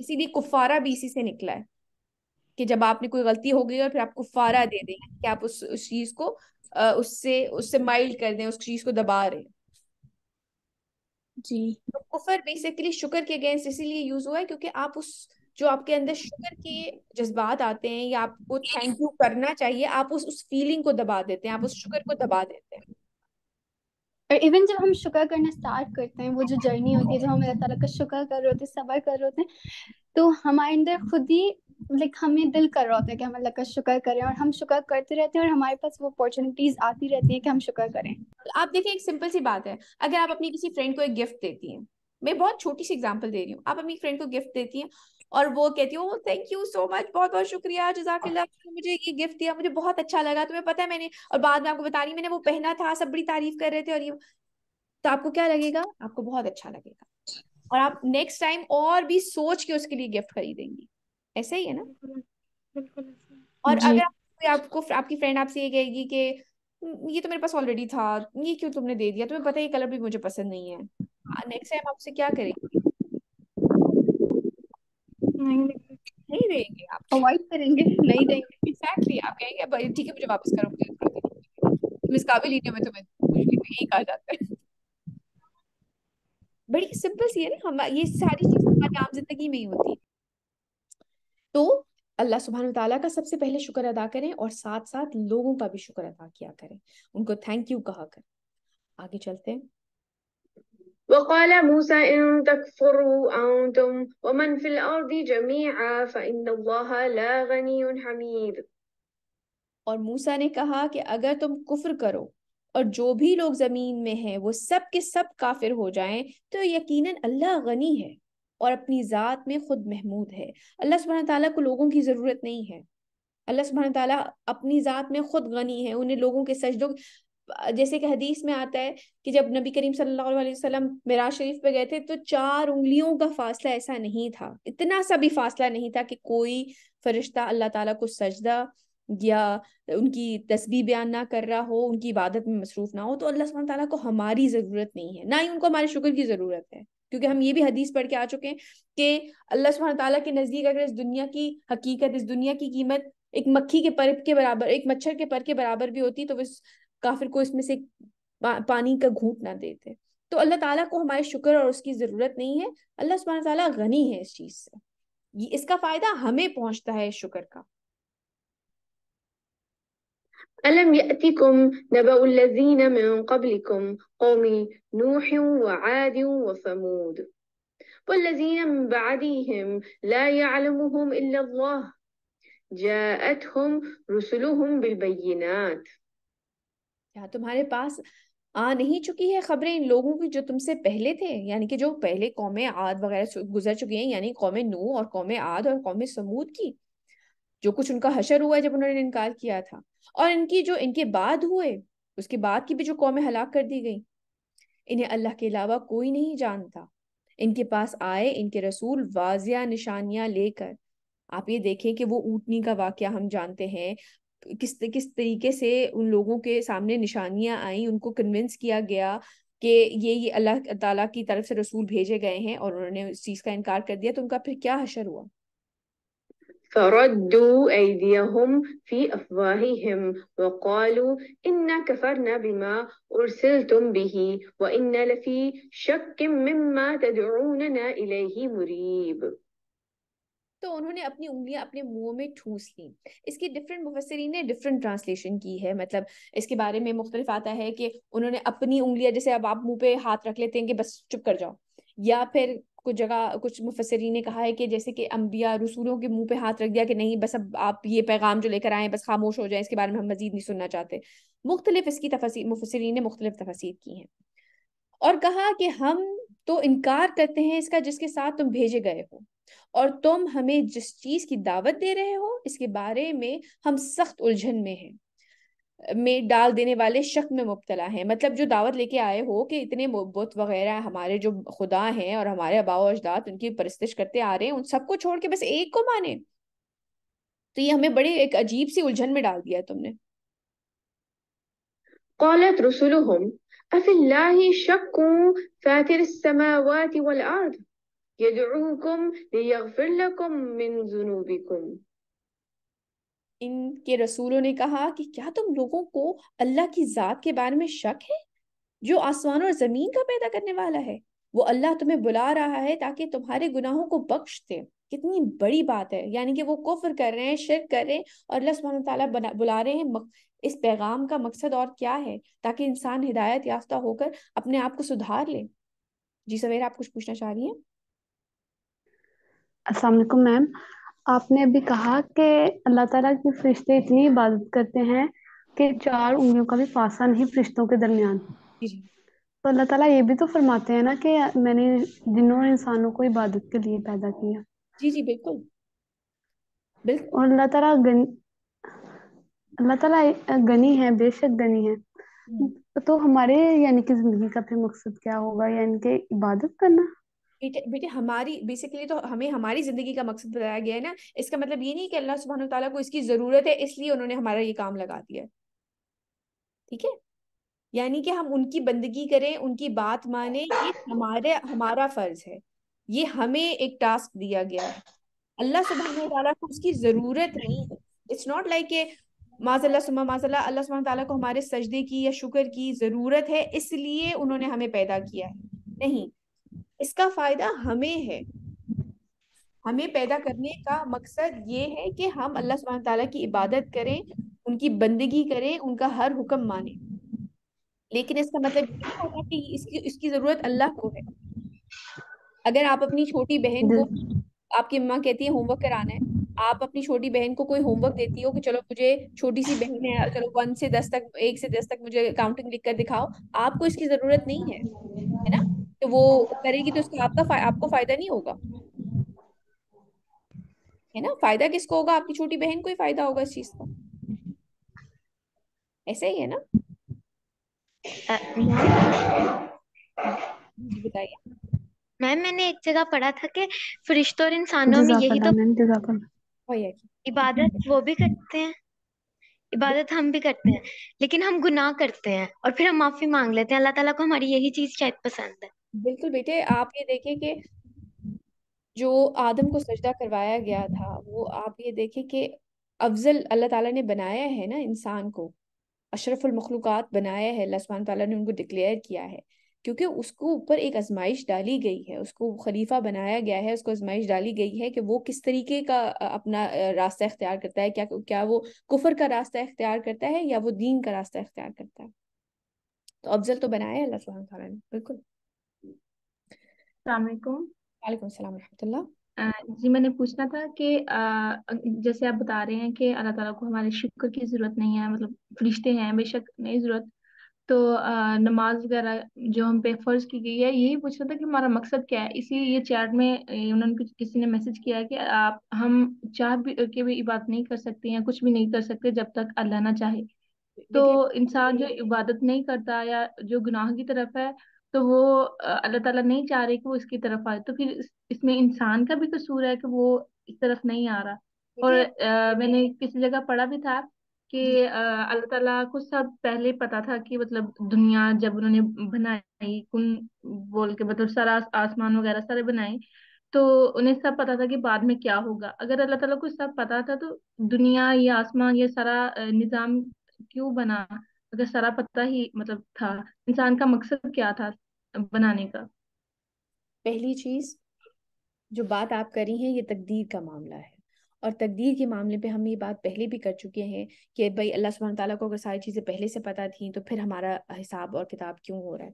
Speaker 1: इसीलिए कुफारा भी इसी से निकला है कि जब आपने कोई गलती हो गई और फिर आपको फारा दे दें कि आप उस उस चीज को उससे उससे माइल्ड कर दें उस चीज को दबा रहे जी तो कुफर बेसिकली शुक्र के अगेंस्ट इसीलिए यूज हुआ है क्योंकि आप उस जो आपके अंदर शुगर के जज्बात आते हैं या आपको थैंक यू करना चाहिए आप उस उस फीलिंग को दबा देते हैं आप उस शुगर को दबा देते हैं
Speaker 5: और इवन जब हम शुक्र करना स्टार्ट करते हैं वो जो जर्नी होती है जब हम अल्लाह ताला का शुक्र कर रहे होते हैं सबर कर रहे होते हैं तो हमारे अंदर खुद ही लाइक हमें दिल कर रहा होता है कि हम अल्लाह का शुक्र करें और हम शुक्र करते रहते हैं और हमारे पास वो अपॉर्चुनिटीज आती रहती हैं कि हम शुक्र करें
Speaker 1: आप देखिए एक सिंपल सी बात है अगर आप अपनी किसी फ्रेंड को एक गिफ्ट देती हैं मैं बहुत छोटी सी एग्जाम्पल दे रही हूँ आप अपनी फ्रेंड को गिफ्ट देती हैं और वो कहती हूँ थैंक यू सो मच बहुत बहुत शुक्रिया जजाकल्ला आपने मुझे ये गिफ्ट दिया मुझे बहुत अच्छा लगा तो तुम्हें पता है मैंने और बाद में आपको बता रही मैंने वो पहना था सब बड़ी तारीफ कर रहे थे और ये तो आपको क्या लगेगा आपको बहुत अच्छा लगेगा और आप नेक्स्ट टाइम और भी सोच के उसके लिए गिफ्ट खरीदेंगी ऐसा ही है ना बिल्कुल और जी अगर आप, आपको आपकी फ्रेंड आपसे ये कहेगी कि ये तो मेरे पास ऑलरेडी था ये क्यों तुमने दे दिया तुम्हें पता है ये कलर भी मुझे पसंद नहीं है नेक्स्ट टाइम आपसे क्या करेंगे नहीं देंगे आप अवॉइड करेंगे नहीं देंगे एग्जैक्टली आप कहेंगे ठीक है मुझे वापस करो मुझे तुम इस काबिल ही नहीं मैं तुम्हें यही कहा जाता है बड़ी सिंपल सी है ना हम ये सारी चीजें हमारी आम जिंदगी में ही होती है तो अल्लाह सुबहान तला का सबसे पहले शुक्र अदा करें और साथ साथ लोगों का भी शुक्र अदा किया करें उनको थैंक यू कहा कर आगे चलते हैं وقال موسى ان تكفروا انتم ومن في الارض جميعا فان الله لا غني حميد اور موسی نے کہا کہ اگر تم کفر کرو اور جو بھی لوگ زمین میں ہیں وہ سب کے سب کافر ہو جائیں تو یقینا اللہ غنی ہے और अपनी ज़ात में खुद महमूद है अल्लाह सुबह ताला को लोगों की ज़रूरत नहीं है अल्लाह सुबह ताला अपनी ज़ात में खुद गनी है उन्हें लोगों के सजदों जैसे कि हदीस में आता है कि जब नबी करीम सल्लल्लाहु अलैहि वसल्लम मिराज शरीफ पे गए थे तो चार उंगलियों का फासला ऐसा नहीं था इतना सा भी फासला नहीं था कि कोई फरिश्ता अल्लाह ताला को सजदा या उनकी तस्वीर बयान ना कर रहा हो उनकी इबादत में मसरूफ ना हो तो अल्लाह ताला को हमारी ज़रूरत नहीं है ना ही उनको हमारे शुक्र की ज़रूरत है क्योंकि हम ये भी हदीस पढ़ के आ चुके हैं कि अल्लाह सुबहान तला के नज़दीक अगर इस दुनिया की हकीकत इस दुनिया की कीमत एक मक्खी के पर के बराबर एक मच्छर के पर के बराबर भी होती तो इस काफिर को इसमें से पानी का घूट ना देते तो अल्लाह ताला को हमारे शुक्र और उसकी ज़रूरत नहीं है अल्लाह सुबहान तला गनी है इस चीज़ से इसका फ़ायदा हमें पहुंचता है शुक्र का ألم يأتكم نبأ الذين من قبلكم قوم نوح وعاد وثمود والذين من بعدهم لا يعلمهم إلا الله جاءتهم رسلهم بالبينات تمہارے پاس آ نہیں چکی ہے خبریں ان لوگوں کی جو تم سے پہلے تھے یعنی کہ جو پہلے قوم عاد وغیرہ گزر چکی ہیں یعنی قوم नू اور قوم عاد اور قوم سمود کی जो कुछ उनका हशर हुआ जब उन्होंने इनकार किया था और इनकी जो इनके बाद हुए उसके बाद की भी जो कौमें हलाक कर दी गई इन्हें अल्लाह के अलावा कोई नहीं जानता इनके पास आए इनके रसूल वाजिया निशानियां लेकर आप ये देखें कि वो ऊटनी का वाक्य हम जानते हैं किस किस तरीके से उन लोगों के सामने निशानियां आई उनको कन्विंस किया गया कि ये ये अल्लाह ताला की तरफ से रसूल भेजे गए हैं और उन्होंने उस चीज़ का इनकार कर दिया तो उनका फिर क्या हशर हुआ فردوا أيديهم في أفواههم وقالوا إنا كفرنا بما أرسلتم به وإنا لفي شك مما تدعوننا إليه مريب तो उन्होंने अपनी उंगलियां अपने मुंह में ठूस ली इसकी डिफरेंट मुफसरी ने डिफरेंट ट्रांसलेशन की है मतलब इसके बारे में मुख्तलिफ आता है कि उन्होंने अपनी उंगलियां जैसे अब आप मुंह पे हाथ रख लेते हैं कि बस चुप कर जाओ या फिर कुछ जगह कुछ मुफसरी ने कहा है कि जैसे कि अम्बिया रसूलों के मुंह पे हाथ रख दिया कि नहीं बस अब आप ये पैगाम जो लेकर आए बस खामोश हो जाए इसके बारे में हम मजीद नहीं सुनना चाहते मुख्तलिफ इसकी तफसी मुफसरी ने मुख्तलिफ तफसीर की हैं और कहा कि हम तो इनकार करते हैं इसका जिसके साथ तुम भेजे गए हो और तुम हमें जिस चीज़ की दावत दे रहे हो इसके बारे में हम सख्त उलझन में हैं में डाल देने वाले शक में मुबतला हैं मतलब जो दावत लेके आए हो कि इतने बुत वगैरह हमारे जो खुदा हैं और हमारे अबाव अजदाद उनकी परस्तिश करते आ रहे हैं उन सबको छोड़ के बस एक को माने तो ये हमें बड़े एक अजीब सी उलझन में डाल दिया तुमने قالت رسلهم أفي الله شك فاتر السماوات والأرض يدعوكم ليغفر لكم من ذنوبكم इनके रसूलों ने कहा कि क्या तुम लोगों को अल्लाह की ज़ात के बारे में शक है जो आसमान और ज़मीन का पैदा करने वाला है वो अल्लाह तुम्हें बुला रहा है ताकि तुम्हारे गुनाहों को बख्श दे कितनी बड़ी बात है यानी कि वो कुफर कर रहे हैं शिर कर रहे हैं और अल्लाह सुबहान ताला बुला रहे हैं मक, इस पैगाम का मकसद और क्या है ताकि इंसान हिदायत याफ्ता होकर अपने आप को सुधार ले जी सवेरा आप कुछ पूछना चाह रही हैं
Speaker 5: असलम मैम आपने अभी कहा कि अल्लाह ताला की फरिश्ते इतनी इबादत करते हैं कि चार उंगलियों का भी फासला नहीं फरिश्तों के दरमियान तो अल्लाह ताला ये भी तो फरमाते हैं ना कि मैंने जिनों इंसानों को इबादत के लिए पैदा किया
Speaker 1: जी जी बिल्कुल
Speaker 5: बिल्कुल और अल्लाह ताला गन... अल्लाह ताला गनी है बेशक गनी है हम्म। तो हमारे यानी कि जिंदगी का फिर मकसद क्या होगा यानी कि इबादत करना
Speaker 1: बेटे बेटे हमारी बेसिकली तो हमें हमारी जिंदगी का मकसद बताया गया है ना इसका मतलब ये नहीं कि अल्लाह सुबहान तला को इसकी जरूरत है इसलिए उन्होंने हमारा ये काम लगा दिया ठीक है यानी कि हम उनकी बंदगी करें उनकी बात माने ये हमारे हमारा फर्ज है ये हमें एक टास्क दिया गया है अल्लाह सुबह को उसकी जरूरत नहीं है इट्स नॉट लाइक ए माजल्ला सुबह माजल्ला अल्लाह सुबह तला को हमारे सजदे की या शुक्र की जरूरत है इसलिए उन्होंने हमें पैदा किया है नहीं इसका फायदा हमें है हमें पैदा करने का मकसद ये है कि हम अल्लाह सुबह तला की इबादत करें उनकी बंदगी करें उनका हर हुक्म माने लेकिन इसका मतलब ये होगा कि इसकी इसकी ज़रूरत अल्लाह को है अगर आप अपनी छोटी बहन को आपकी माँ कहती है होमवर्क कराना है आप अपनी छोटी बहन को कोई होमवर्क देती हो कि चलो मुझे छोटी सी बहन है चलो वन से दस तक एक से दस तक मुझे काउंटिंग लिख कर दिखाओ आपको इसकी ज़रूरत नहीं है है ना तो वो करेगी तो उसका आपका आपको फायदा नहीं होगा है ना फायदा किसको होगा आपकी छोटी बहन को ही फायदा होगा इस चीज का ऐसे ही है ना
Speaker 2: बताइए मैम मैंने एक जगह पढ़ा था कि फरिश्तों और इंसानों में यही
Speaker 5: तो
Speaker 2: इबादत वो भी करते हैं इबादत हम भी करते हैं लेकिन हम गुनाह करते हैं और फिर हम माफी मांग लेते हैं अल्लाह
Speaker 1: ताला को हमारी यही
Speaker 2: चीज शायद पसंद है
Speaker 1: बिल्कुल बेटे आप ये देखें कि जो आदम को सजदा करवाया गया था वो आप ये देखें कि अफजल अल्लाह ताला ने बनाया है ना इंसान को अशरफुल मखलूक़ात बनाया है लसमान ताला ने उनको डिक्लेयर किया है क्योंकि उसको ऊपर एक आजमाइश डाली गई है उसको खलीफा बनाया गया है उसको आजमाइश डाली गई है कि वो किस तरीके का अपना रास्ता इख्तियार करता है क्या क्या वो कुफर का रास्ता इख्तियार करता है या वो दीन का रास्ता इख्तियार करता है तो अफजल तो बनाया है अल्लाह ताला ने बिल्कुल जी
Speaker 6: मैंने पूछना था कि जैसे आप बता रहे हैं कि अल्लाह ताला को हमारे शुक्र की ज़रूरत नहीं है मतलब फरिश्ते हैं बेशक नहीं ज़रूरत तो अ, नमाज़ वगैरह जो हम पे फ़र्ज़ की गई है यही पूछ रहा था कि हमारा मकसद क्या है इसी ये चैट में उन्होंने कुछ- किसी ने मैसेज किया है कि आप हम चाह भी के भी इबादत नहीं कर सकते हैं कुछ भी नहीं कर सकते जब तक अल्लाह ना चाहे तो इंसान जो इबादत नहीं करता या जो गुनाह की तरफ है तो वो अल्लाह ताला नहीं चाह रहे कि वो इसकी तरफ आए तो फिर इस, इसमें इंसान का भी कसूर है कि वो इस तरफ नहीं आ रहा और आ, मैंने किसी जगह पढ़ा भी था कि अल्लाह ताला को सब पहले पता था कि मतलब दुनिया जब उन्होंने बनाई कुन बोल के मतलब सारा आसमान वगैरह सारे बनाए तो उन्हें सब पता था कि बाद में क्या होगा अगर अल्लाह ताला को सब पता था तो दुनिया ये आसमान ये सारा निजाम क्यों बना अगर सारा पता ही मतलब था इंसान का
Speaker 1: मकसद क्या था बनाने का पहली चीज जो बात आप करी है ये तकदीर का मामला है और तकदीर के मामले पे हम ये बात पहले भी कर चुके हैं कि भाई अल्लाह सुबहान तला को अगर सारी चीज़ें पहले से पता थी तो फिर हमारा हिसाब और किताब क्यों हो रहा है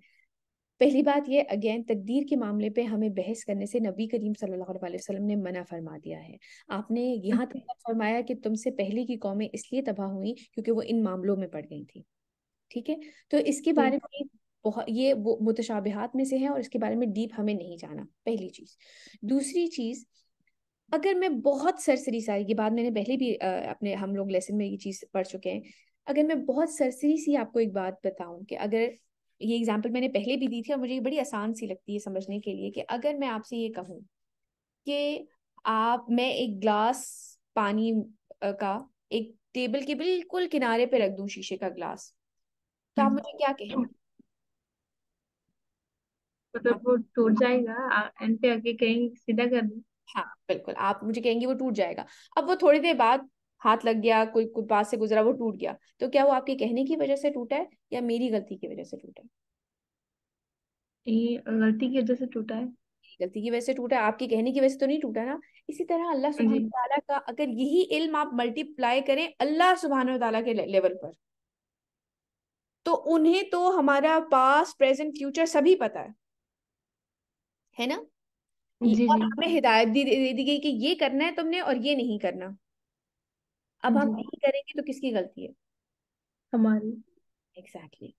Speaker 1: पहली बात ये अगेन तकदीर के मामले पे हमें बहस करने से नबी करीम सल्लल्लाहु अलैहि वसल्लम ने मना फरमा दिया है आपने यहाँ तक अच्छा। फरमाया कि तुमसे पहले की कौमें इसलिए तबाह हुई क्योंकि वो इन मामलों में पड़ गई थी ठीक है तो इसके बारे में बहुत ये वो मुतशाबिहात में से है और इसके बारे में डीप हमें नहीं जाना पहली चीज़ दूसरी चीज़ अगर मैं बहुत सरसरी सारी ये बात मैंने पहले भी अपने हम लोग लेसन में ये चीज़ पढ़ चुके हैं अगर मैं बहुत सरसरी सी आपको एक बात बताऊं कि अगर ये एग्जाम्पल मैंने पहले भी दी थी और मुझे ये बड़ी आसान सी लगती है समझने के लिए कि अगर मैं आपसे ये कहूँ कि आप मैं एक ग्लास पानी का एक टेबल के बिल्कुल किनारे पे रख दूं शीशे का ग्लास तो आप हम्म। मुझे क्या कहेंगे मतलब वो टूट जाएगा एंड पे आके कहीं सीधा कर दो हाँ बिल्कुल आप मुझे कहेंगे वो टूट जाएगा अब वो थोड़ी देर बाद हाथ लग गया कोई कोई पास से गुजरा वो टूट गया तो क्या वो आपके कहने की वजह से टूटा है या मेरी गलती की वजह से टूटा है गलती की वजह से टूटा है गलती की वजह से टूटा है आपके कहने की वजह से तो नहीं टूटा ना इसी तरह अल्लाह सुबहान तआला का अगर यही इल्म आप मल्टीप्लाई करें अल्लाह सुबहान तआला के लेवल पर तो उन्हें तो हमारा पास प्रेजेंट फ्यूचर सभी पता है है ना जी और हमें हिदायत दी दे दी गई कि ये करना है तुमने और ये नहीं करना अब हम नहीं करेंगे तो किसकी गलती है हमारी एग्जैक्टली exactly.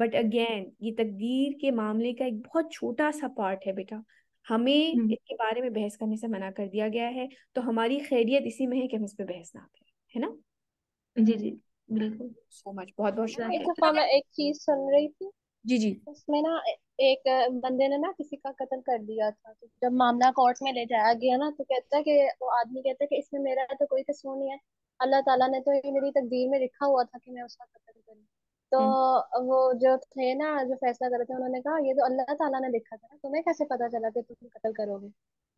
Speaker 1: बट अगेन ये तकदीर के मामले का एक बहुत छोटा सा पार्ट है बेटा हमें हम्म। इसके बारे में बहस करने से मना कर दिया गया है तो हमारी खैरियत इसी में है कि हम इस पर बहस ना करें है ना जी जी बिल्कुल सो मच बहुत बहुत शुक्रिया एक
Speaker 3: चीज सुन रही थी जी जी उसमें ना एक बंदे ने ना किसी का कत्ल कर दिया था तो जब मामला कोर्ट में ले जाया गया ना तो कहता है कि वो आदमी कहता है कि इसमें मेरा तो कोई कसूर नहीं है अल्लाह ताला ने तो ये मेरी तकदीर में लिखा हुआ था कि मैं उसका कत्ल करूँ तो हम्म। वो जो थे ना जो फैसला कर रहे थे उन्होंने कहा ये तो अल्लाह ताला ने लिखा था तुम्हें कैसे पता चला कि तुम कत्ल करोगे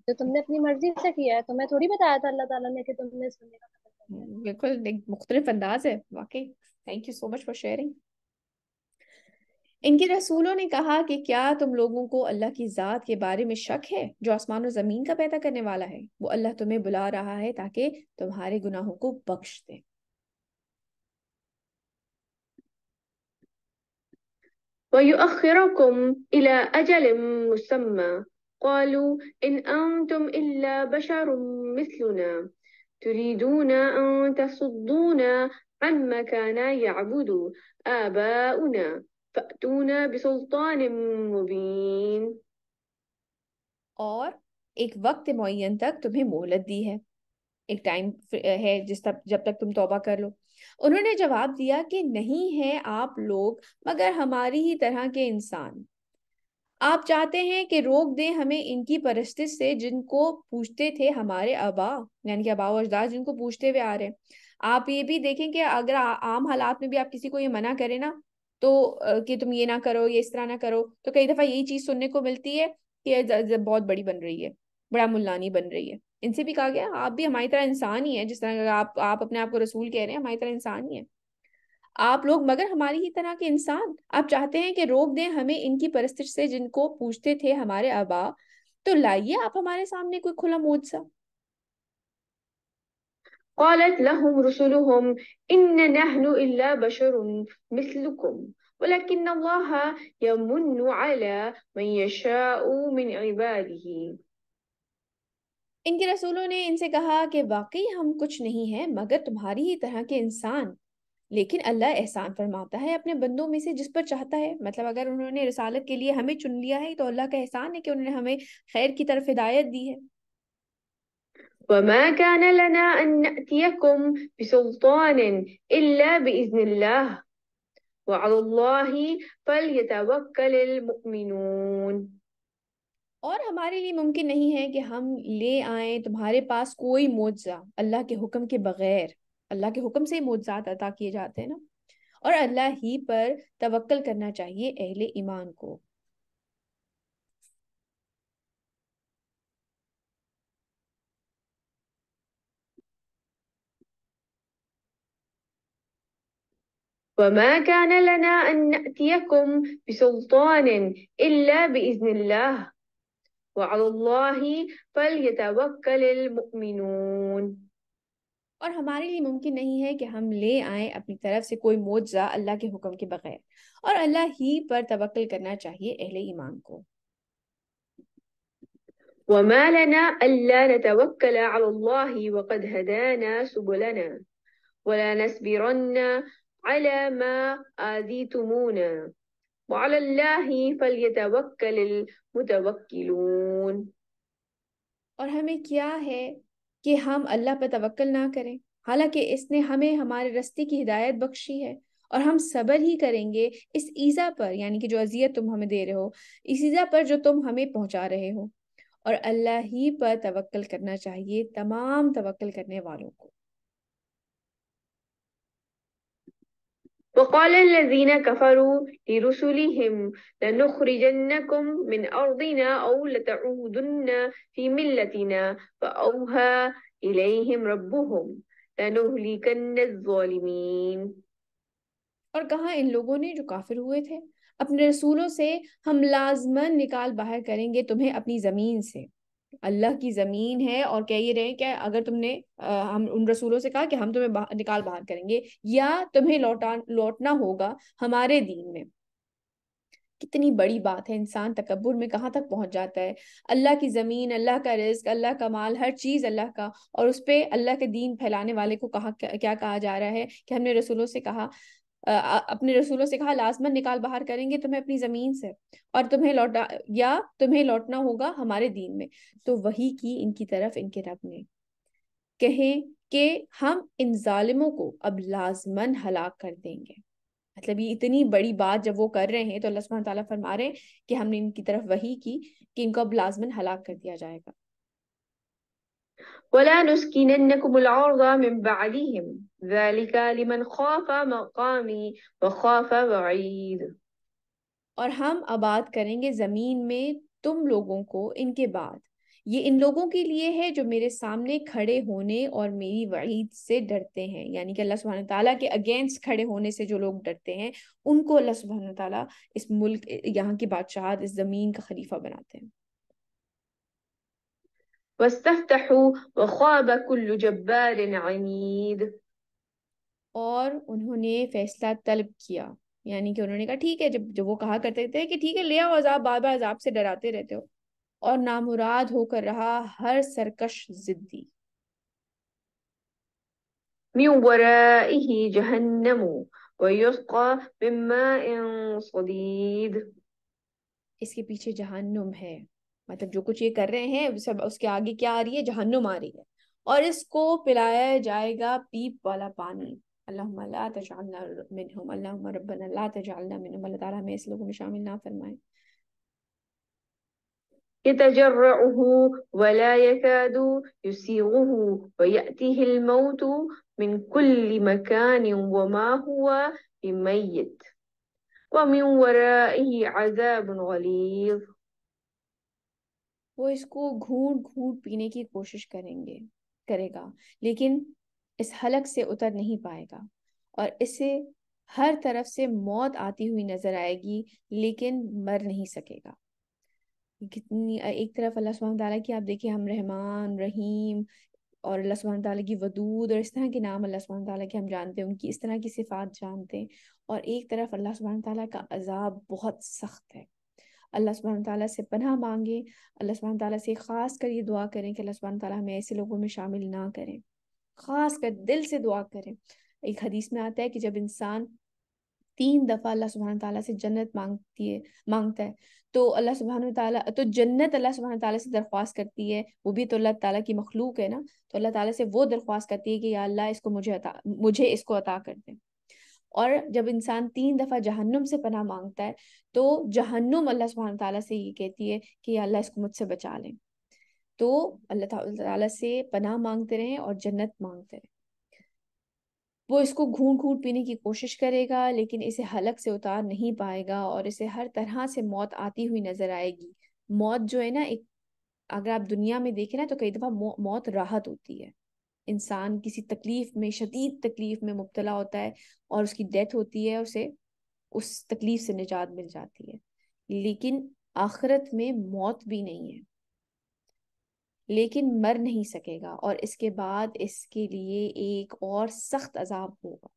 Speaker 3: जो तुमने अपनी मर्जी से किया है तुम्हें थोड़ी बताया था अल्लाह ताला ने कि तुमने इस बंदे का कत्ल
Speaker 1: करना बिल्कुल एक मुख्तलिफ अंदाज है वाकई thank you so much for sharing इनके रसूलों ने कहा कि क्या तुम लोगों को अल्लाह की ज़ात के बारे में शक है जो आसमान और ज़मीन का पैदा करने वाला है वो अल्लाह तुम्हें बुला रहा है ताकि तुम्हारे गुनाहों को बख्श दे ويؤخركم إلى أجل مسمى قالوا إن أنتم إلا بشر مثلنا تريدون أن تصدونا عما يعبد آباؤنا फअतूना बिसुल्तान मुबीन और एक वक्त मुन तक तुम्हें मोहलत दी है एक टाइम है जिस तक जब तक तुम तौबा कर लो उन्होंने जवाब दिया कि नहीं है आप लोग मगर हमारी ही तरह के इंसान आप चाहते हैं कि रोक दें हमें इनकी परस्तिश से जिनको पूछते थे हमारे अबा यानी कि अबा अजदाद जिनको पूछते हुए आ रहे हैं आप ये भी देखें कि अगर आम हालात में भी आप किसी को ये मना करें ना तो कि तुम ये ना करो ये इस तरह ना करो तो कई दफा यही चीज सुनने को मिलती है कि बहुत बड़ी बन रही है बड़ा मुल्लानी बन रही है इनसे भी कहा गया आप भी हमारी तरह इंसान ही है जिस तरह आप आप अपने आप को रसूल कह रहे हैं हमारी तरह इंसान ही है आप लोग मगर हमारी ही तरह के इंसान आप चाहते हैं कि रोक दें हमें इनकी परिस्थिति से जिनको पूछते थे हमारे अबा तो लाइए आप हमारे सामने कोई खुला मोजा قالت لهم رسلهم إن نحن إلا بشر مثلكم ولكن الله يمن على من يشاء من عباده इनके रसूलों ने इनसे कहा कि वाकई हम कुछ नहीं हैं मगर तुम्हारी ही तरह के इंसान लेकिन अल्लाह एहसान फरमाता है अपने बंदों में से जिस पर चाहता है मतलब अगर उन्होंने रसालत के लिए हमें चुन लिया है तो अल्लाह का एहसान है कि उन्होंने हमें खैर की तरफ हिदायत दी है وما كان لنا أن نأتيكم بسلطان إلا بإذن الله وعلى الله فليتوكل المؤمنون और हमारे लिए मुमकिन नहीं है कि हम ले आए तुम्हारे पास कोई मोजा अल्लाह के हुक्म के बगैर अल्लाह के हुक्म से मोजात अदा किए जाते हैं ना और अल्लाह ही पर तवक्कल करना चाहिए अहले ईमान को وما كان لنا أن نأتيكم بسلطان إلا بإذن الله وعلى الله فليتوكل المؤمنون اور ہمارے लिए ممکن نہیں ہے کہ ہم لے آئیں اپنی طرف سے کوئی मोजा اللہ کے حکم کے بغیر اور اللہ ہی پر توقل کرنا چاہیے اہل ایمان کو وما لنا ألا نتوكل على الله وقد هدانا سبلنا ولا نَسْبِرَنَّا على ما آذيتمونا وعلى الله فليتوكل المتوكلون और हमें क्या है कि हम अल्लाह पर तवक्कल ना करें हालांकि इसने हमें हमारे रस्ते की हिदायत बख्शी है और हम सबर ही करेंगे इस ईज़ा पर यानी कि जो अजियत तुम हमें दे रहे हो इस ईज़ा पर जो तुम हमें पहुंचा रहे हो और अल्लाह ही पर तवक्कल करना चाहिए तमाम तवक्ल करने वालों को وقال الذين كفروا لرسلهم لنخرجنكم من أرضنا أو لتعودن في ملتنا فأوهى إليهم ربهم لنهلكن الظالمين और कहा इन लोगों ने जो काफिर हुए थे अपने रसूलों से हम लाजमन निकाल बाहर करेंगे तुम्हें अपनी जमीन से अल्लाह की ज़मीन है और कह ये रहे कि अगर तुमने आ, हम उन रसूलों से कहा कि हम तुम्हें बा, निकाल बाहर करेंगे या तुम्हें लौटा लौटना होगा हमारे दीन में कितनी बड़ी बात है इंसान तकबर में कहाँ तक पहुंच जाता है अल्लाह की ज़मीन अल्लाह का रिस्क अल्लाह का माल हर चीज़ अल्लाह का और उस पर अल्लाह के दीन फैलाने वाले को कहा क्या कहा जा रहा है कि हमने रसूलों से कहा अपने रसूलों से कहा लाजमन निकाल बाहर करेंगे तुम्हें अपनी जमीन से और तुम्हें लौटा या तुम्हें लौटना होगा हमारे दीन में तो वही की इनकी तरफ इनके रब ने कहें कि हम इन जालिमों को अब लाजमन हलाक कर देंगे मतलब ये इतनी बड़ी बात जब वो कर रहे हैं तो अल्लाह फरमा रहे हैं कि हमने इनकी तरफ वही की कि इनको अब लाजमन हलाक कर दिया जाएगा ولا نسكننكم العرض من بعدهم ذلك لمن خاف مقامي وخاف وعيد और हम आबाद करेंगे ज़मीन में तुम लोगों को इनके बाद ये इन लोगों के लिए है जो मेरे सामने खड़े होने और मेरी वईद से डरते हैं यानी कि अल्लाह सुबहान ताला के अगेंस्ट खड़े होने से जो लोग डरते हैं उनको अल्लाह सुबहान ताला इस मुल्क यहाँ की बादशाह इस ज़मीन का खलीफा बनाते हैं वस्तफ्तहु वख्वाब कुल्लु जब्बार अनीद और उन्होंने फैसला तलब किया यानी कि उन्होंने कहा ठीक है जब जब वो कहा करते थे कि ठीक है ले आओ अजाब बार बार अजाब से डराते रहते हो और नामुराद होकर रहा हर सरकश जिद्दी इसके पीछे जहन्नुम है मतलब जो कुछ ये कर रहे हैं सब उसके आगे क्या आ रही है जहन्नुम आ रही है और इसको पिलाया जाएगा पीप वाला पानी अल्लाह में शामिल ना फरमाए يتجرعه ولا يكاد يسيغه ويأتيه الموت من كل مكان وما هو بميت ومن ورائه عذاب غليظ वो इसको घूट घूट पीने की कोशिश करेंगे करेगा लेकिन इस हलक से उतर नहीं पाएगा और इसे हर तरफ से मौत आती हुई नजर आएगी लेकिन मर नहीं सकेगा कितनी एक तरफ अल्लाह सुबह तला की आप देखिए हम रहमान रहीम और अल्लाह सुबह तला की वदूद और इस तरह के नाम अल्लाह सुबह तला के हम जानते हैं उनकी इस तरह की सिफात जानते हैं और एक तरफ अल्लाह सुबह तला का अजाब बहुत सख्त है अल्लाह सुबहान ताली से पनाह मांगें अल्लाह सुबहान ताली से ख़ास कर ये दुआ करें कि अल्लाह सुबहान ताली हमें ऐसे लोगों में शामिल ना करें ख़ास कर दिल से दुआ करें एक हदीस में आता है कि जब इंसान तीन दफ़ा अल्लाह सुबहान ताली से जन्नत मांगती है मांगता है तो अल्लाह सुबहान ताली तो जन्नत अल्लाह सुबहान ताली से दरख्वास्त करती है वो भी तो अल्लाह ताली की मखलूक है ना तो अल्लाह ताली से वो दरख्वास्त करती है कि या अल्लाह इसको मुझे अता मुझे इसको अता कर दे और जब इंसान तीन दफ़ा जहन्नुम से पनाह मांगता है तो जहन्नुम अल्लाह सुबहान तला से ये कहती है कि अल्लाह इसको मुझसे बचा लें तो अल्लाह से पना मांगते रहें और जन्नत मांगते रहें वो इसको घूट घूट पीने की कोशिश करेगा लेकिन इसे हलक से उतार नहीं पाएगा और इसे हर तरह से मौत आती हुई नजर आएगी मौत जो है ना एक अगर आप दुनिया में देखें ना तो कई दफ़ा मौत राहत होती है इंसान किसी तकलीफ में शदीद तकलीफ में मुबतला होता है और उसकी डेथ होती है उसे उस तकलीफ से निजात मिल जाती है लेकिन आखरत में मौत भी नहीं है लेकिन मर नहीं सकेगा और इसके बाद इसके लिए एक और सख्त अजाब होगा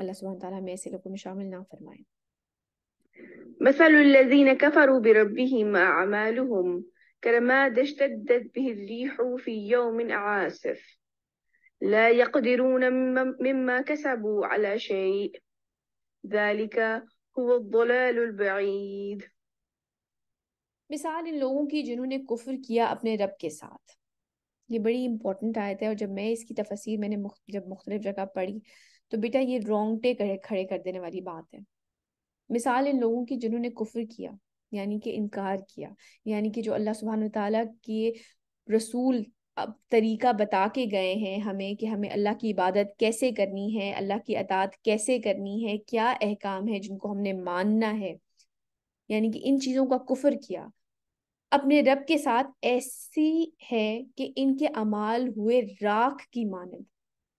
Speaker 1: अल्लाह सुबह तला में ऐसे लोगों में शामिल ना फरमाए مثل الذين كفروا بربهم أعمالهم كرماد اشتدت به الريح في يوم عاصف لا يقدرون مما كسبوا على شيء ذلك هو الضلال البعيد मिसाल इन लोगों की जिन्होंने कुफ्र किया अपने रब के साथ ये बड़ी इंपॉर्टेंट आयत है और जब मैं इसकी तफसीर मैंने मुख, जब मुख्तलिफ जगह पढ़ी तो बेटा ये रोंगटे खड़े खड़े कर देने वाली बात है मिसाल इन लोगों की जिन्होंने कुफ्र किया यानी कि इनकार किया यानी कि जो अल्लाह सुबहान तला के रसूल अब तरीका बता के गए हैं हमें कि हमें अल्लाह की इबादत कैसे करनी है अल्लाह की अतात कैसे करनी है क्या अहकाम है जिनको हमने मानना है यानी कि इन चीज़ों का कुफर किया अपने रब के साथ ऐसी है कि इनके अमाल हुए राख की मानद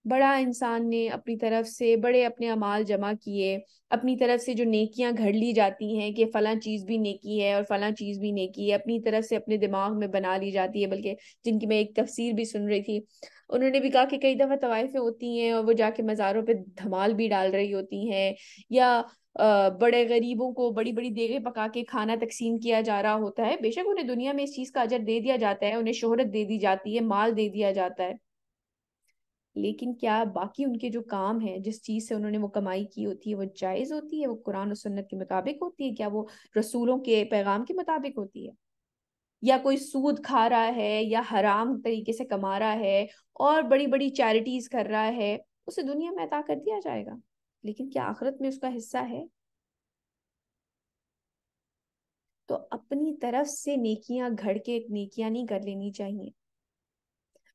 Speaker 1: बड़ा इंसान ने अपनी तरफ से बड़े अपने अमाल जमा किए अपनी तरफ से जो नेकियां घड़ ली जाती हैं कि फ़लाँ चीज़ भी नेकी है और फ़लाँ चीज़ भी नेकी है अपनी तरफ से अपने दिमाग में बना ली जाती है बल्कि जिनकी मैं एक तफसीर भी सुन रही थी उन्होंने भी कहा कि कई दफ़ा तवाइफें होती हैं और वो जाके मज़ारों पर धमाल भी डाल रही होती हैं या बड़े गरीबों को बड़ी बड़ी देगे पका के खाना तकसीम किया जा रहा होता है बेशक उन्हें दुनिया में इस चीज़ का अजर दे दिया जाता है उन्हें शोहरत दे दी जाती है माल दे दिया जाता है लेकिन क्या बाकी उनके जो काम है जिस चीज़ से उन्होंने वो कमाई की होती है वो जायज़ होती है वो कुरान और सुन्नत के मुताबिक होती है क्या वो रसूलों के पैगाम के मुताबिक होती है या कोई सूद खा रहा है या हराम तरीके से कमा रहा है और बड़ी बड़ी चैरिटीज कर रहा है उसे दुनिया में अता कर दिया जाएगा लेकिन क्या आखिरत में उसका हिस्सा है तो अपनी तरफ से नेकियां घड़ के नेकियां नहीं कर लेनी चाहिए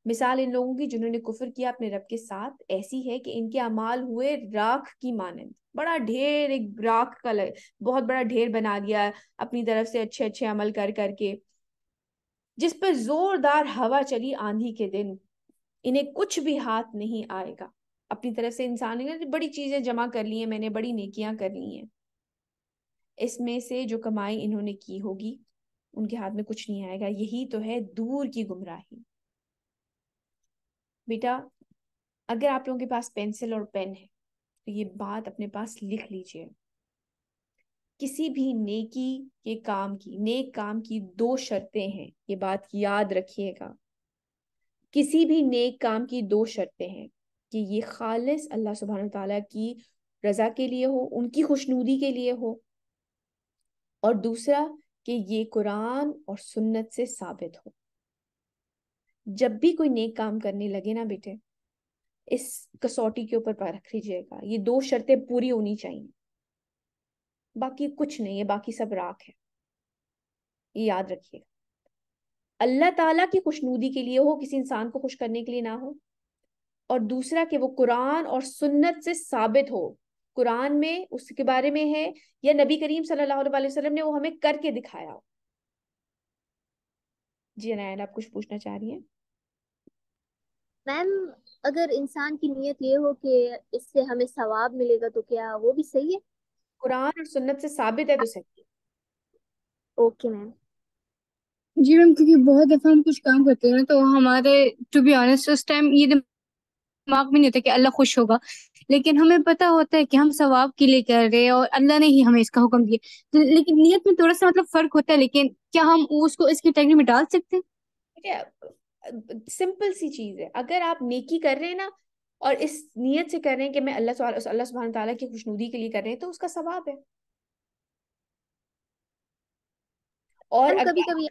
Speaker 1: मिसाल इन लोगों की जिन्होंने कुफर किया अपने रब के साथ ऐसी है कि इनके अमाल हुए राख की मानंद बड़ा ढेर एक राख का लग, बहुत बड़ा ढेर बना दिया अपनी तरफ से अच्छे अच्छे अमल कर करके जिस पर जोरदार हवा चली आंधी के दिन इन्हें कुछ भी हाथ नहीं आएगा अपनी तरफ से इंसान ने बड़ी चीजें जमा कर ली हैं मैंने बड़ी नेकियां कर ली हैं इसमें से जो कमाई इन्होंने की होगी उनके हाथ में कुछ नहीं आएगा यही तो है दूर की गुमराही बेटा अगर आप लोगों के पास पेंसिल और पेन है तो ये बात अपने पास लिख लीजिए किसी भी नेकी के काम की नेक काम की दो शर्तें हैं ये बात याद रखिएगा किसी भी नेक काम की दो शर्तें हैं कि ये खालिस अल्लाह सुबहान तला की रजा के लिए हो उनकी खुशनूदी के लिए हो और दूसरा कि ये कुरान और सुन्नत से साबित हो जब भी कोई नेक काम करने लगे ना बेटे इस कसौटी के ऊपर रख लीजिएगा ये दो शर्तें पूरी होनी चाहिए बाकी कुछ नहीं है बाकी सब राख है ये याद रखिएगा अल्लाह ताला की खुशनूदी के लिए हो किसी इंसान को खुश करने के लिए ना हो और दूसरा कि वो कुरान और सुन्नत से साबित हो कुरान में उसके बारे में है या नबी करीम सल्लल्लाहु अलैहि वसल्लम ने वो हमें करके दिखाया हो जी नारायण आप कुछ पूछना चाह रही हैं
Speaker 2: मैम अगर इंसान की नीयत ये हो कि इससे हमें सवाब मिलेगा तो क्या वो भी सही है कुरान और सुन्नत से साबित है तो सही
Speaker 4: ओके मैम जी मैम क्योंकि बहुत दफा हम कुछ काम करते हैं तो हमारे टू बी ऑनेस्ट उस टाइम ये दिमाग में नहीं होता कि अल्लाह खुश होगा लेकिन हमें पता होता है कि हम सवाब के लिए कर रहे हैं और अल्लाह ने ही हमें इसका हुक्म दिया तो लेकिन नीयत में थोड़ा सा मतलब फर्क होता है लेकिन क्या हम उसको इसकी कैटेगरी में डाल सकते
Speaker 1: हैं सिंपल सी चीज है अगर आप नेकी कर रहे हैं ना और इस नीयत से कर रहे हैं कि मैं अल्लाह अल्लाह सुबहान तला की खुशनुदी के लिए कर रहे हैं तो उसका सवाब है और अगर... कभी कभी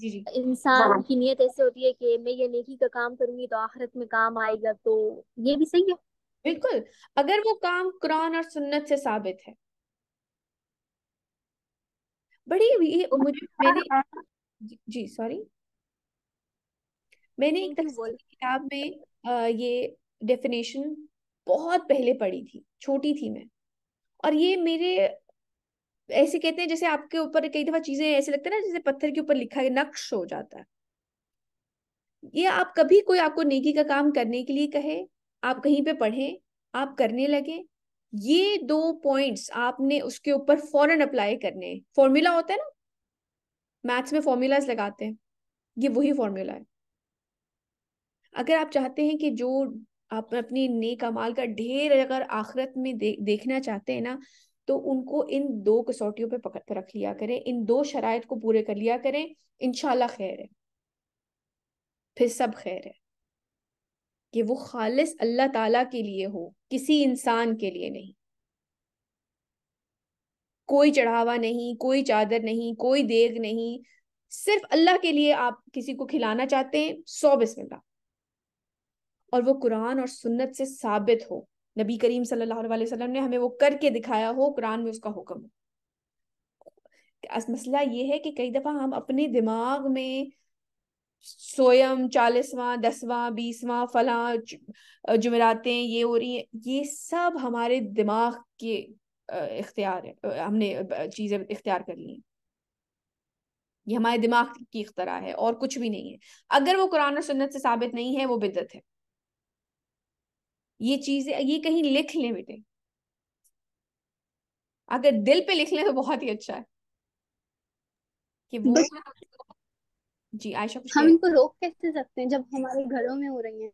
Speaker 1: जी जी इंसान हाँ। की नीयत ऐसे
Speaker 2: होती है कि मैं ये नेकी का काम करूंगी तो आखिरत में काम आएगा तो ये भी सही है बिल्कुल
Speaker 1: अगर वो काम कुरान और सुन्नत से साबित है बड़ी ये मुझे मैंने जी सॉरी मैंने एक तस्वीर किताब में ये डेफिनेशन बहुत पहले पढ़ी थी छोटी थी मैं और ये मेरे ऐसे कहते हैं जैसे आपके ऊपर कई दफा चीजें ऐसे लगते हैं ना जैसे पत्थर के ऊपर लिखा है नक्श हो जाता है ये आप कभी कोई आपको नेकी का काम करने के लिए कहे आप कहीं पे पढ़ें आप करने लगे ये दो पॉइंट्स आपने उसके ऊपर फॉरन अप्लाई करने फॉर्मूला होता है ना मैथ्स में फॉर्मूलाज लगाते हैं ये वही फॉर्मूला है अगर आप चाहते हैं कि जो आप अपनी नेक अमाल का ढेर अगर आखिरत में दे, देखना चाहते हैं ना तो उनको इन दो कसौटियों पे पकड़ पर रख लिया करें इन दो शरात को पूरे कर लिया करें इनशाला खैर है फिर सब खैर है कि वो खालिस अल्लाह ताला के लिए हो किसी इंसान के लिए नहीं कोई चढ़ावा नहीं कोई चादर नहीं कोई देग नहीं सिर्फ अल्लाह के लिए आप किसी को खिलाना चाहते हैं सौ बिस्मिल्लाह और वो कुरान और सुन्नत से साबित हो नबी करीम सल्लल्लाहु अलैहि वसल्लम ने हमें वो करके दिखाया हो कुरान में उसका हुक्म हो मसला ये है कि कई दफा हम अपने दिमाग में सोयम चालीसवा दसवां बीसवा फला जुमरातें ये हो रही है ये सब हमारे दिमाग के इख्तियार है हमने चीज़ें इख्तियार कर ली ये हमारे दिमाग की इख्तरा है और कुछ भी नहीं है अगर वो कुरान और सुन्नत से साबित नहीं है वो बिदत है ये चीजें ये कहीं लिख लें बेटे अगर दिल पे लिख लें तो बहुत ही अच्छा है कि वो जी आयशा कुछ हम इनको रोक
Speaker 5: कैसे सकते हैं जब हमारे घरों में हो रही है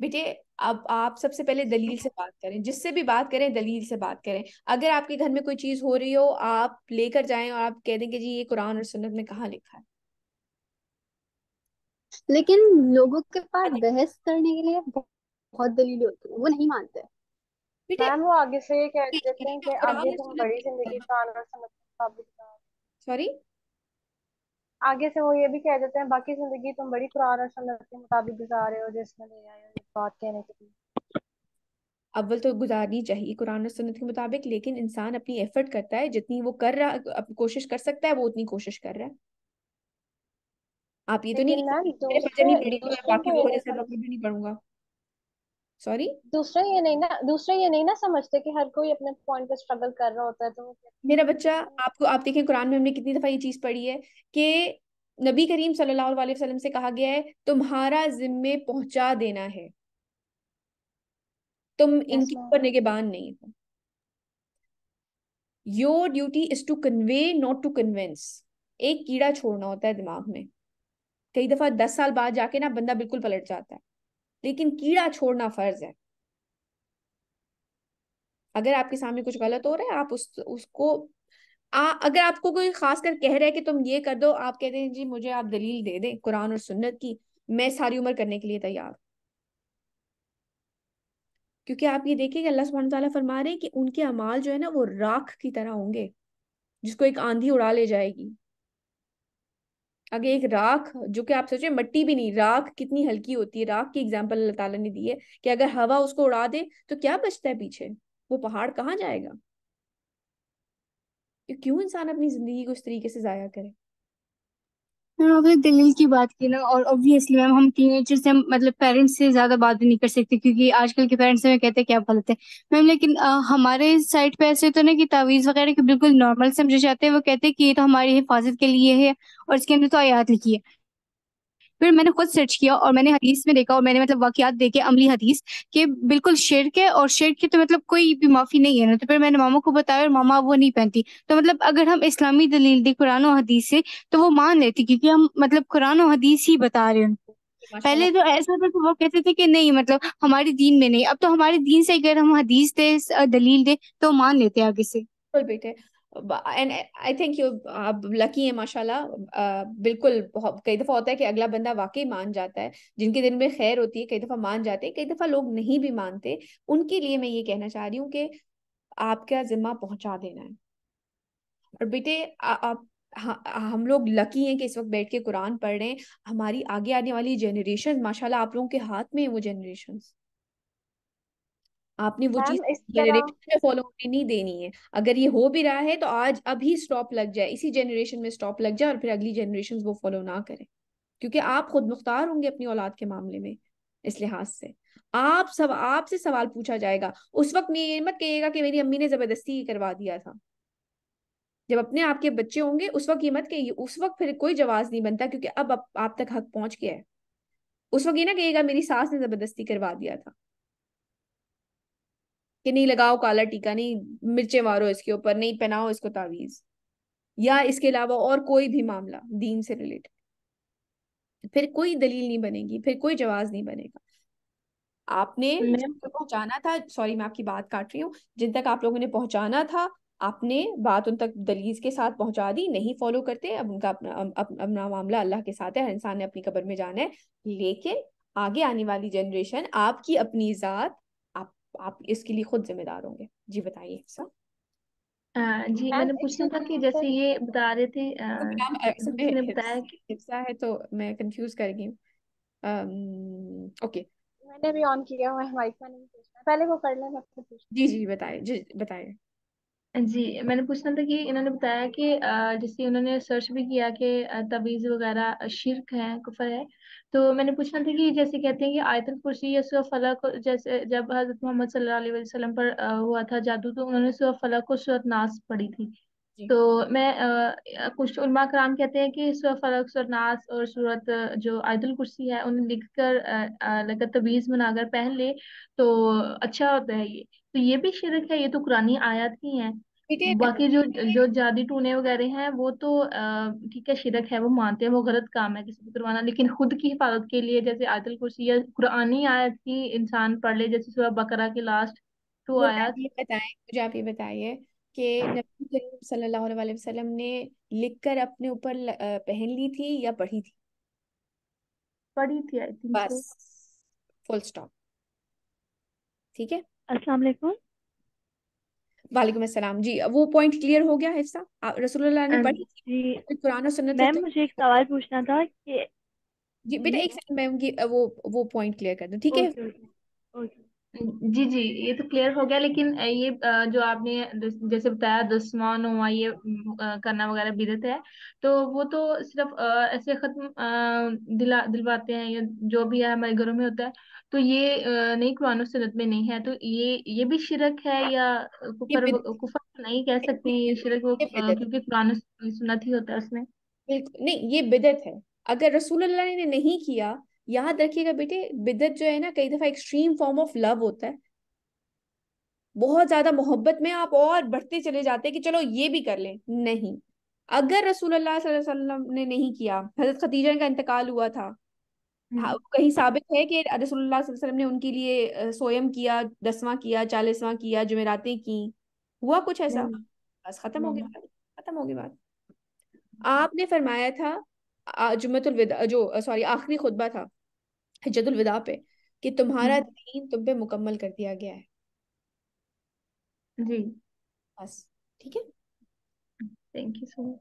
Speaker 1: बेटे अब आप सबसे पहले दलील से बात करें जिससे भी बात करें दलील से बात करें अगर आपके घर में कोई चीज हो रही हो आप लेकर जाएं और आप कह दें कि जी ये कुरान और सुन्नत में कहा लिखा है
Speaker 5: लेकिन लोगों के पास बहस करने के लिए बहुत दलीलें होती है वो नहीं मानते
Speaker 3: मैम वो आगे से ये कह देते हैं कि आगे तुम तो बड़ी जिंदगी का आना समझ सॉरी आगे से वो ये भी कह देते हैं बाकी जिंदगी तुम बड़ी कुरान और सुन्नत के मुताबिक गुजार रहे हो जिसमें नहीं आए हो बात कहने के लिए
Speaker 1: अव्वल तो गुजारनी चाहिए कुरान और सुन्नत के मुताबिक लेकिन इंसान अपनी एफर्ट करता है जितनी वो कर रहा कोशिश कर सकता है वो उतनी कोशिश कर रहा है आप ये तो नहीं मेरे बजट नहीं पढ़ेगा मैं बाकी लोगों जैसे लोग भी नहीं पढ़ूंगा
Speaker 3: सॉरी दूसरा ये नहीं ना दूसरा ये नहीं ना समझते कि हर कोई अपने पॉइंट पे स्ट्रगल कर रहा होता है तो
Speaker 1: मेरा बच्चा आपको आप देखें कुरान में हमने कितनी दफा ये चीज पढ़ी है कि नबी करीम सल्लल्लाहु अलैहि वसल्लम से कहा गया है तुम्हारा जिम्मे पहुंचा देना है तुम इनके ऊपर निगेबान नहीं हो your duty is to convey not to convince एक कीड़ा छोड़ना होता है दिमाग में कई दफा दस साल बाद जाके ना बंदा बिल्कुल पलट जाता है लेकिन कीड़ा छोड़ना फर्ज है अगर आपके सामने कुछ गलत हो रहा है आप उस उसको आ, अगर आपको कोई खास कर कह रहा है कि तुम ये कर दो आप कहते हैं जी मुझे आप दलील दे दें कुरान और सुन्नत की मैं सारी उम्र करने के लिए तैयार क्योंकि आप ये देखिए कि अल्लाह सुबहान ताला फरमा रहे हैं कि उनके अमाल जो है ना वो राख की तरह होंगे जिसको एक आंधी उड़ा ले जाएगी आगे एक राख जो कि आप सोचे मट्टी भी नहीं राख कितनी हल्की होती है राख की एग्जाम्पल अल्लाह ताला ने दी है कि अगर हवा उसको उड़ा दे तो क्या बचता है पीछे वो पहाड़ कहाँ जाएगा क्यों इंसान अपनी जिंदगी को इस तरीके से जाया करे
Speaker 4: मैम आपने दलील की बात की ना और ऑब्वियसली मैम हम टीनेजर से हम मतलब पेरेंट्स से ज्यादा बात भी नहीं कर सकते क्योंकि आजकल के पेरेंट्स हमें कहते हैं क्या गलत है मैम लेकिन आ, हमारे साइड पे ऐसे तो ना कि तावीज़ वगैरह के बिल्कुल नॉर्मल समझे जाते हैं वो कहते हैं कि ये तो हमारी हिफाजत के लिए है और इसके अंदर तो आयात लिखी है फिर मैंने खुद सर्च किया और मैंने हदीस में देखा और मैंने मतलब वाकियात देखे अमली हदीस के बिल्कुल शिरक है और शिरक के तो मतलब कोई भी माफ़ी नहीं है ना तो फिर मैंने मामा को बताया और मामा वो नहीं पहनती तो मतलब अगर हम इस्लामी दलील दें कुरान और हदीस से तो वो मान लेती क्योंकि हम मतलब कुरान और हदीस ही बता रहे हैं उनको पहले तो ऐसा था तो वो कहते थे कि नहीं मतलब हमारे दीन में नहीं अब तो हमारे दीन से अगर हम हदीस दे दलील दे तो मान लेते आगे से
Speaker 1: बिल्कुल बेटे एंड आई थिंक यू आप लकी हैं माशाल्लाह बिल्कुल कई दफ़ा होता है कि अगला बंदा वाकई मान जाता है जिनके दिन में खैर होती है कई दफ़ा मान जाते हैं कई दफ़ा लोग नहीं भी मानते उनके लिए मैं ये कहना चाह रही हूँ कि आपका जिम्मा पहुँचा देना है और बेटे आप हाँ हम लोग लकी हैं कि इस वक्त बैठ के कुरान पढ़ रहे हैं हमारी आगे आने वाली जनरेशन माशाल्लाह आप लोगों के हाथ में है वो जनरेशन आपने वो चीज में फॉलो होने नहीं देनी है अगर ये हो भी रहा है तो आज अभी स्टॉप लग जाए इसी जनरेशन में स्टॉप लग जाए और फिर अगली जनरेशन वो फॉलो ना करें क्योंकि आप खुद मुख्तार होंगे अपनी औलाद के मामले में इस लिहाज से आप सब आपसे सवाल पूछा जाएगा उस वक्त मैं ये मत कहिएगा कि मेरी अम्मी ने जबरदस्ती करवा दिया था जब अपने आपके बच्चे होंगे उस वक्त ये मत कहिए उस वक्त फिर कोई जवाब नहीं बनता क्योंकि अब आप तक हक पहुंच गया है उस वक्त ये ना कहिएगा मेरी सास ने जबरदस्ती करवा दिया था कि नहीं लगाओ काला टीका नहीं मिर्चे मारो इसके ऊपर नहीं पहनाओ इसको तावीज या इसके अलावा और कोई भी मामला दीन से रिलेटेड फिर कोई दलील नहीं बनेगी फिर कोई जवाब नहीं बनेगा आपने तो पहुंचाना था सॉरी मैं आपकी बात काट रही हूँ जिन तक आप लोगों ने पहुंचाना था आपने बात उन तक दलील के साथ पहुंचा दी नहीं फॉलो करते अब उनका अपना अपना मामला अल्लाह के साथ है हर इंसान ने अपनी कब्र में जाना है लेकिन आगे आने वाली जनरेशन आपकी अपनी जात आप इसके लिए खुद जिम्मेदार होंगे जी बताइए सर जी मैंने पूछना था कि जैसे ये बता रहे थे तो मैम बताया है तो मैं कंफ्यूज कर गई हूँ ओके मैंने भी ऑन किया हुआ है माइक मैंने पूछना पहले वो कर लेना जी जी बताएं जी बताएं जी, मैंने पूछना
Speaker 6: था कि इन्होंने बताया कि जैसे उन्होंने सर्च भी किया कि तवीज़ तबीज़ वगैरह शिरक है, कुफर है। तो मैंने पूछना था कि जैसे कहते हैं कि आयतुल कुर्सी या सूरा फ़लक जैसे जब हज़रत मोहम्मद सल्लल्लाहु अलैहि वसल्लम पर हुआ था जादू तो उन्होंने सुबह फ़लक को सूरत नास पढ़ी थी। तो मैं कुछ उलमा कराम कहते हैं कि सुबह फ़लक, सूरत नास और सूरत जो आयतुल कुर्सी है उन्हें लिख कर अ, लगकर तबीज़ बनाकर पहन ले तो अच्छा होता है ये। तो ये भी शिरक है, ये तो कुरानी आयत ही है बाकी जो जो जादी टूने वगैरह हैं वो तो ठीक है शिरक है वो मानते हैं वो गलत काम है किसी को करवाना लेकिन खुद की हिफाजत के लिए जैसे आयतल कुर्सी या कुरानी आयत की इंसान पढ़ ले जैसे सुबह बकरा की लास्ट टू मुझे आप
Speaker 1: बताएं मुझे आप ये बताइए कि नबी करीम सल्लल्लाहु अलैहि वसल्लम ने लिखकर अपने ऊपर पहन ली थी या पढ़ी थी पढ़ी थी आई थिंक बस फुल स्टॉप ठीक है अस्सलाम वालेकुम वालेकुम अस्सलाम जी वो पॉइंट क्लियर हो गया हिफ्सा रसूलुल्लाह ने हाँ पढ़ी थी जी कुरान और सुन्नत मैम तो? मुझे एक सवाल पूछना था कि जी बेटा हम्म। एक सेकंड मैम की वो वो पॉइंट क्लियर कर दूं ठीक है
Speaker 6: ओके ओके जी जी ये तो क्लियर हो गया लेकिन ये जो आपने जैसे बताया दुश्मन हुआ ये करना वगैरह बिदत है तो वो तो सिर्फ ऐसे खत्म दिला दिलवाते हैं या जो भी है हमारे घरों में होता है तो ये नहीं कुरान सनत में नहीं है तो ये ये भी शिरक है या कुफर कुफर तो नहीं कह सकते ये शिरक
Speaker 1: वो क्योंकि कुरान सुनत ही होता है उसमें नहीं ये बिदत है अगर रसूल ने नहीं किया याद रखिएगा बेटे बिदत जो है ना कई दफा एक्सट्रीम फॉर्म ऑफ लव होता है बहुत ज्यादा मोहब्बत में आप और बढ़ते चले जाते कि चलो ये भी कर लें नहीं अगर रसूल वसल्लम ने नहीं किया हजरत खतीजा का इंतकाल हुआ था हम्म। हाँ, कहीं साबित है कि रसूल वसल्लम ने उनके लिए सोयम किया दसवां किया चालीसवां किया जुमेरातें की हुआ कुछ ऐसा हम्म। बस खत्म हो गया हम्म। खत्म हो गई बात आपने फरमाया था जुमतुल जो सॉरी आखिरी खुतबा था हजतुलविदा पे कि तुम्हारा हम्म। दीन तुम पे मुकम्मल कर दिया गया है जी बस ठीक है thank you so much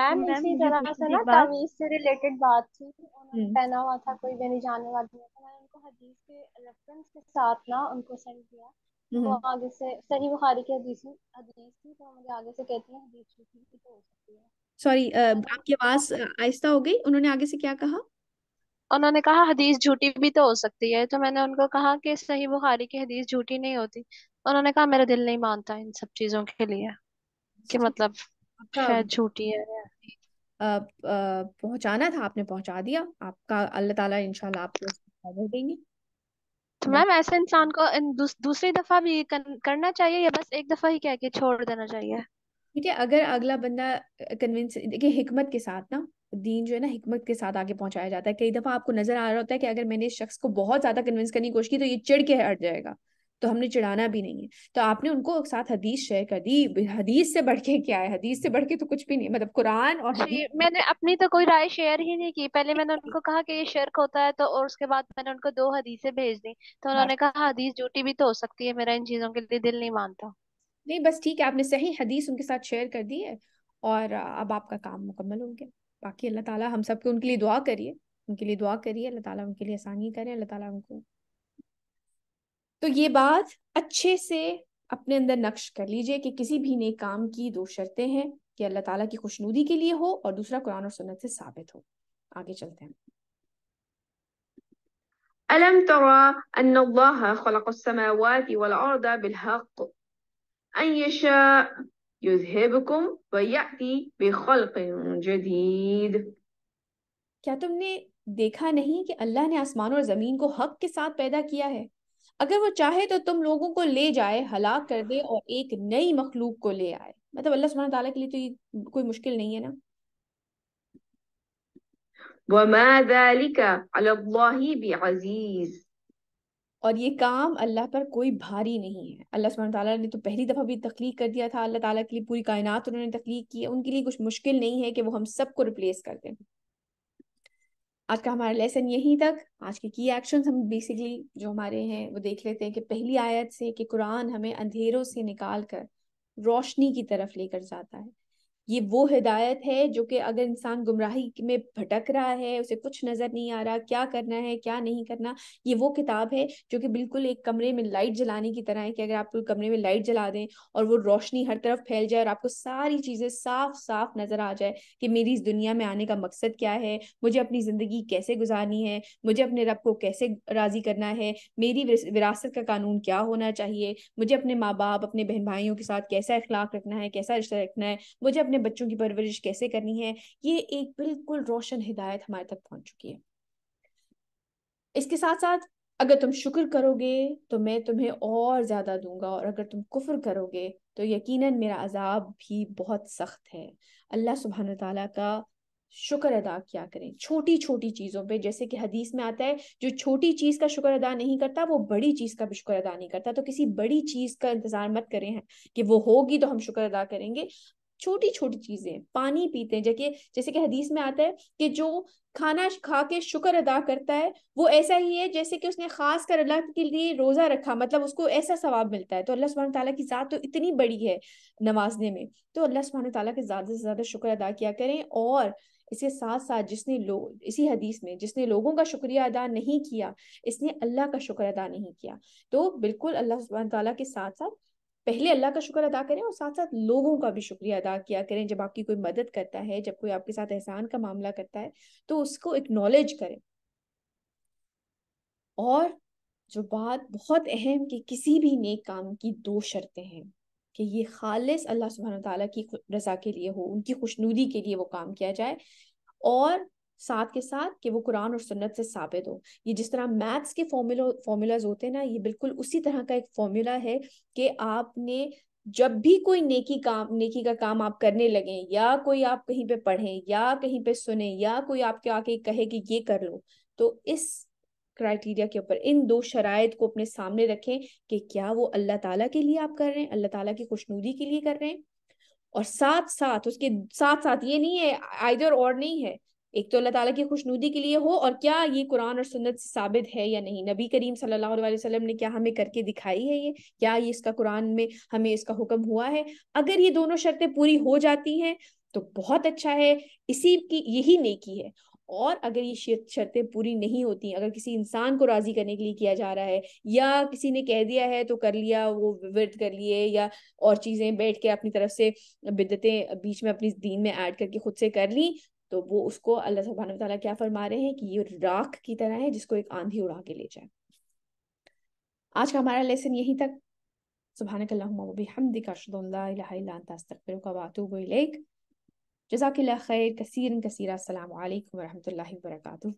Speaker 1: ma'am इसी तरह से ना तावीज
Speaker 3: से रिलेटेड बात थी उन्होंने हम्म। पहना हुआ था कोई मेरे जाने वाली है तो मैंने उनको हदीस के रेफरेंस के साथ ना उनको सेंड किया तो आगे से सही बुखारी की हदीस हदीस थी तो मुझे आगे से कहती हैं हदीस की तो
Speaker 1: हो सकती है सॉरी आपकी आवाज आहिस्ता हो गई उन्होंने आगे से क्या कहा
Speaker 3: उन्होंने कहा हदीस झूठी भी तो हो सकती है तो मैंने उनको कहा कि सही बुखारी की हदीस झूठी नहीं होती उन्होंने कहा मेरा दिल नहीं मानता इन सब चीजों के लिए कि मतलब शायद अच्छा। झूठी है
Speaker 1: पहुंचाना था आपने पहुंचा दिया आपका अल्लाह ताला इंशाल्लाह आपको देंगे तो मैम ऐसे इंसान को इन दूस, दूसरी दफा भी करना चाहिए या बस एक दफा ही कह के छोड़ देना चाहिए ठीक है अगर अगला बंदा कन्विंस देखिए हिकमत के साथ ना दीन जो है ना हिकमत के साथ आगे पहुंचाया जाता है कई दफा आपको नजर आ रहा होता है कि अगर मैंने इस शख्स को बहुत ज्यादा कन्विंस करने की कोशिश की तो ये चिड़ के हट जाएगा तो हमने चिढ़ाना भी नहीं है तो आपने उनको साथ हदीस शेयर कर दी हदीस से बढ़ के क्या है हदीस से बढ़ के तो कुछ भी नहीं मतलब कुरान और
Speaker 3: मैंने अपनी तो कोई राय शेयर ही नहीं की पहले मैंने उनको कहा कि ये शर्क होता है तो और उसके बाद मैंने उनको दो हदीसें भेज दी तो हाँ। उन्होंने कहा हदीस झूठी
Speaker 1: भी तो हो सकती है मेरा इन चीजों के लिए दिल नहीं मानता नहीं बस ठीक है आपने सही हदीस उनके साथ शेयर कर दी है और अब आपका काम मुकम्मल हो गया बाकी अल्लाह ताला हम सब के उनके लिए दुआ करिए उनके लिए दुआ करिए अल्लाह ताला उनके लिए आसानी करें अल्लाह ताला उनको तो ये बात अच्छे से अपने अंदर नक्श कर लीजिए कि किसी भी नेक काम की दो शर्तें हैं कि अल्लाह ताला की खुशनुदी के लिए हो और दूसरा कुरान और सुन्नत से साबित हो आगे चलते हैं ألم ترى أن الله خلق السماوات والأرض بالحق أن يشاء युजहिबकुम वयाति बिखल्किन जदीद क्या तुमने देखा नहीं कि अल्लाह ने आसमान और जमीन को हक के साथ पैदा किया है अगर वो चाहे तो तुम लोगों को ले जाए हलाक कर दे और एक नई मखलूक को ले आए मतलब अल्लाह सुबहान ताला के लिए तो ये कोई मुश्किल नहीं है ना वमा ذلك على الله بعزيز और ये काम अल्लाह पर कोई भारी नहीं है अल्लाह सुबह ताला ने तो पहली दफ़ा भी तख्लीक कर दिया था अल्लाह ताला के लिए पूरी कायनात उन्होंने तख्लीक की है उनके लिए कुछ मुश्किल नहीं है कि वो हम सबको रिप्लेस कर दें आज का हमारा लेसन यहीं तक आज के की एक्शंस हम बेसिकली जो हमारे हैं वो देख लेते हैं कि पहली आयत से कि कुरान हमें अंधेरों से निकाल कर रोशनी की तरफ लेकर जाता है ये वो हिदायत है जो कि अगर इंसान गुमराही में भटक रहा है उसे कुछ नज़र नहीं आ रहा क्या करना है क्या नहीं करना ये वो किताब है जो कि बिल्कुल एक कमरे में लाइट जलाने की तरह है कि अगर आप कमरे में लाइट जला दें और वो रोशनी हर तरफ फैल जाए और आपको सारी चीज़ें साफ साफ नज़र आ जाए कि मेरी इस दुनिया में आने का मकसद क्या है मुझे अपनी ज़िंदगी कैसे गुजारनी है मुझे अपने रब को कैसे राज़ी करना है मेरी विरासत का कानून क्या होना चाहिए मुझे अपने माँ बाप अपने बहन भाइयों के साथ कैसा अखलाक रखना है कैसा रिश्ता रखना है मुझे अपने बच्चों की परवरिश कैसे करनी है ये एक बिल्कुल रोशन हिदायत हमारे तक पहुंच चुकी है इसके साथ साथ अगर तुम शुक्र करोगे तो मैं तुम्हें और ज़्यादा दूंगा और अगर तुम कुफर करोगे तो यकीनन मेरा अजाब भी बहुत सख्त है अल्लाह सुबहान तला का शुक्र अदा क्या करें छोटी छोटी चीज़ों पे जैसे कि हदीस में आता है जो छोटी चीज़ का शुक्र अदा नहीं करता वो बड़ी चीज़ का भी शुक्र अदा नहीं करता तो किसी बड़ी चीज़ का इंतज़ार मत करें कि वो होगी तो हम शुक्र अदा करेंगे छोटी छोटी चीजें पानी पीते हैं जैसे जैसे कि हदीस में आता है कि जो खाना खा के शुक्र अदा करता है वो ऐसा ही है जैसे कि उसने खास कर अल्लाह के लिए रोजा रखा मतलब उसको ऐसा सवाब मिलता है तो अल्लाह सुबह तला की ज़ात तो इतनी बड़ी है नवाजने में तो अल्लाह सुबह तला के ज़्यादा से ज़्यादा शुक्र अदा किया करें और इसके साथ साथ जिसने लोग इसी हदीस में जिसने लोगों का शुक्रिया अदा नहीं किया इसने अल्लाह का शुक्र अदा नहीं किया तो बिल्कुल अल्लाह सुबह तला के साथ साथ पहले अल्लाह का शुक्र अदा करें और साथ साथ लोगों का भी शुक्रिया अदा किया करें जब आपकी कोई मदद करता है जब कोई आपके साथ एहसान का मामला करता है तो उसको इग्नॉलेज करें और जो बात बहुत अहम कि किसी भी नेक काम की दो शर्तें हैं कि ये खालिश अल्लाह सुबहान ताला की रज़ा के लिए हो उनकी खुशनूदी के लिए वो काम किया जाए और साथ के साथ कि वो कुरान और सुन्नत से साबित हो ये जिस तरह मैथ्स के फॉर्मूला फॉर्मूलाज होते हैं ना ये बिल्कुल उसी तरह का एक फॉर्मूला है कि आपने जब भी कोई नेकी काम नेकी का काम आप करने लगे या कोई आप कहीं पे पढ़ें या कहीं पे सुने या कोई आपके आके कहे कि ये कर लो तो इस क्राइटेरिया के ऊपर इन दो शराइत को अपने सामने रखें कि क्या वो अल्लाह ताला के लिए आप कर रहे हैं अल्लाह ताला की खुशनूदी के लिए कर रहे हैं और साथ साथ उसके साथ साथ ये नहीं है आइदर और नहीं है एक तो अल्लाह ताला की खुशनुदी के लिए हो और क्या ये कुरान और सुन्नत से साबित है या नहीं नबी करीम सल्लल्लाहु अलैहि वसल्लम ने क्या हमें करके दिखाई है ये क्या ये इसका कुरान में हमें इसका हुक्म हुआ है अगर ये दोनों शर्तें पूरी हो जाती हैं तो बहुत अच्छा है इसी की यही नेकी है और अगर ये शर्तें पूरी नहीं होती अगर किसी इंसान को राजी करने के लिए किया जा रहा है या किसी ने कह दिया है तो कर लिया वो विरत कर लिए या और चीज़ें बैठ के अपनी तरफ से बिदतें बीच में अपनी दीन में ऐड करके खुद से कर ली तो वो उसको अल्लाह सुबहान तला क्या फरमा रहे हैं कि ये राख की तरह है जिसको एक आंधी उड़ा के ले जाए आज का हमारा लेसन यहीं तक सुबहान जजाकिल्ला खैर कसीर कसरा असल वरहमल वर्का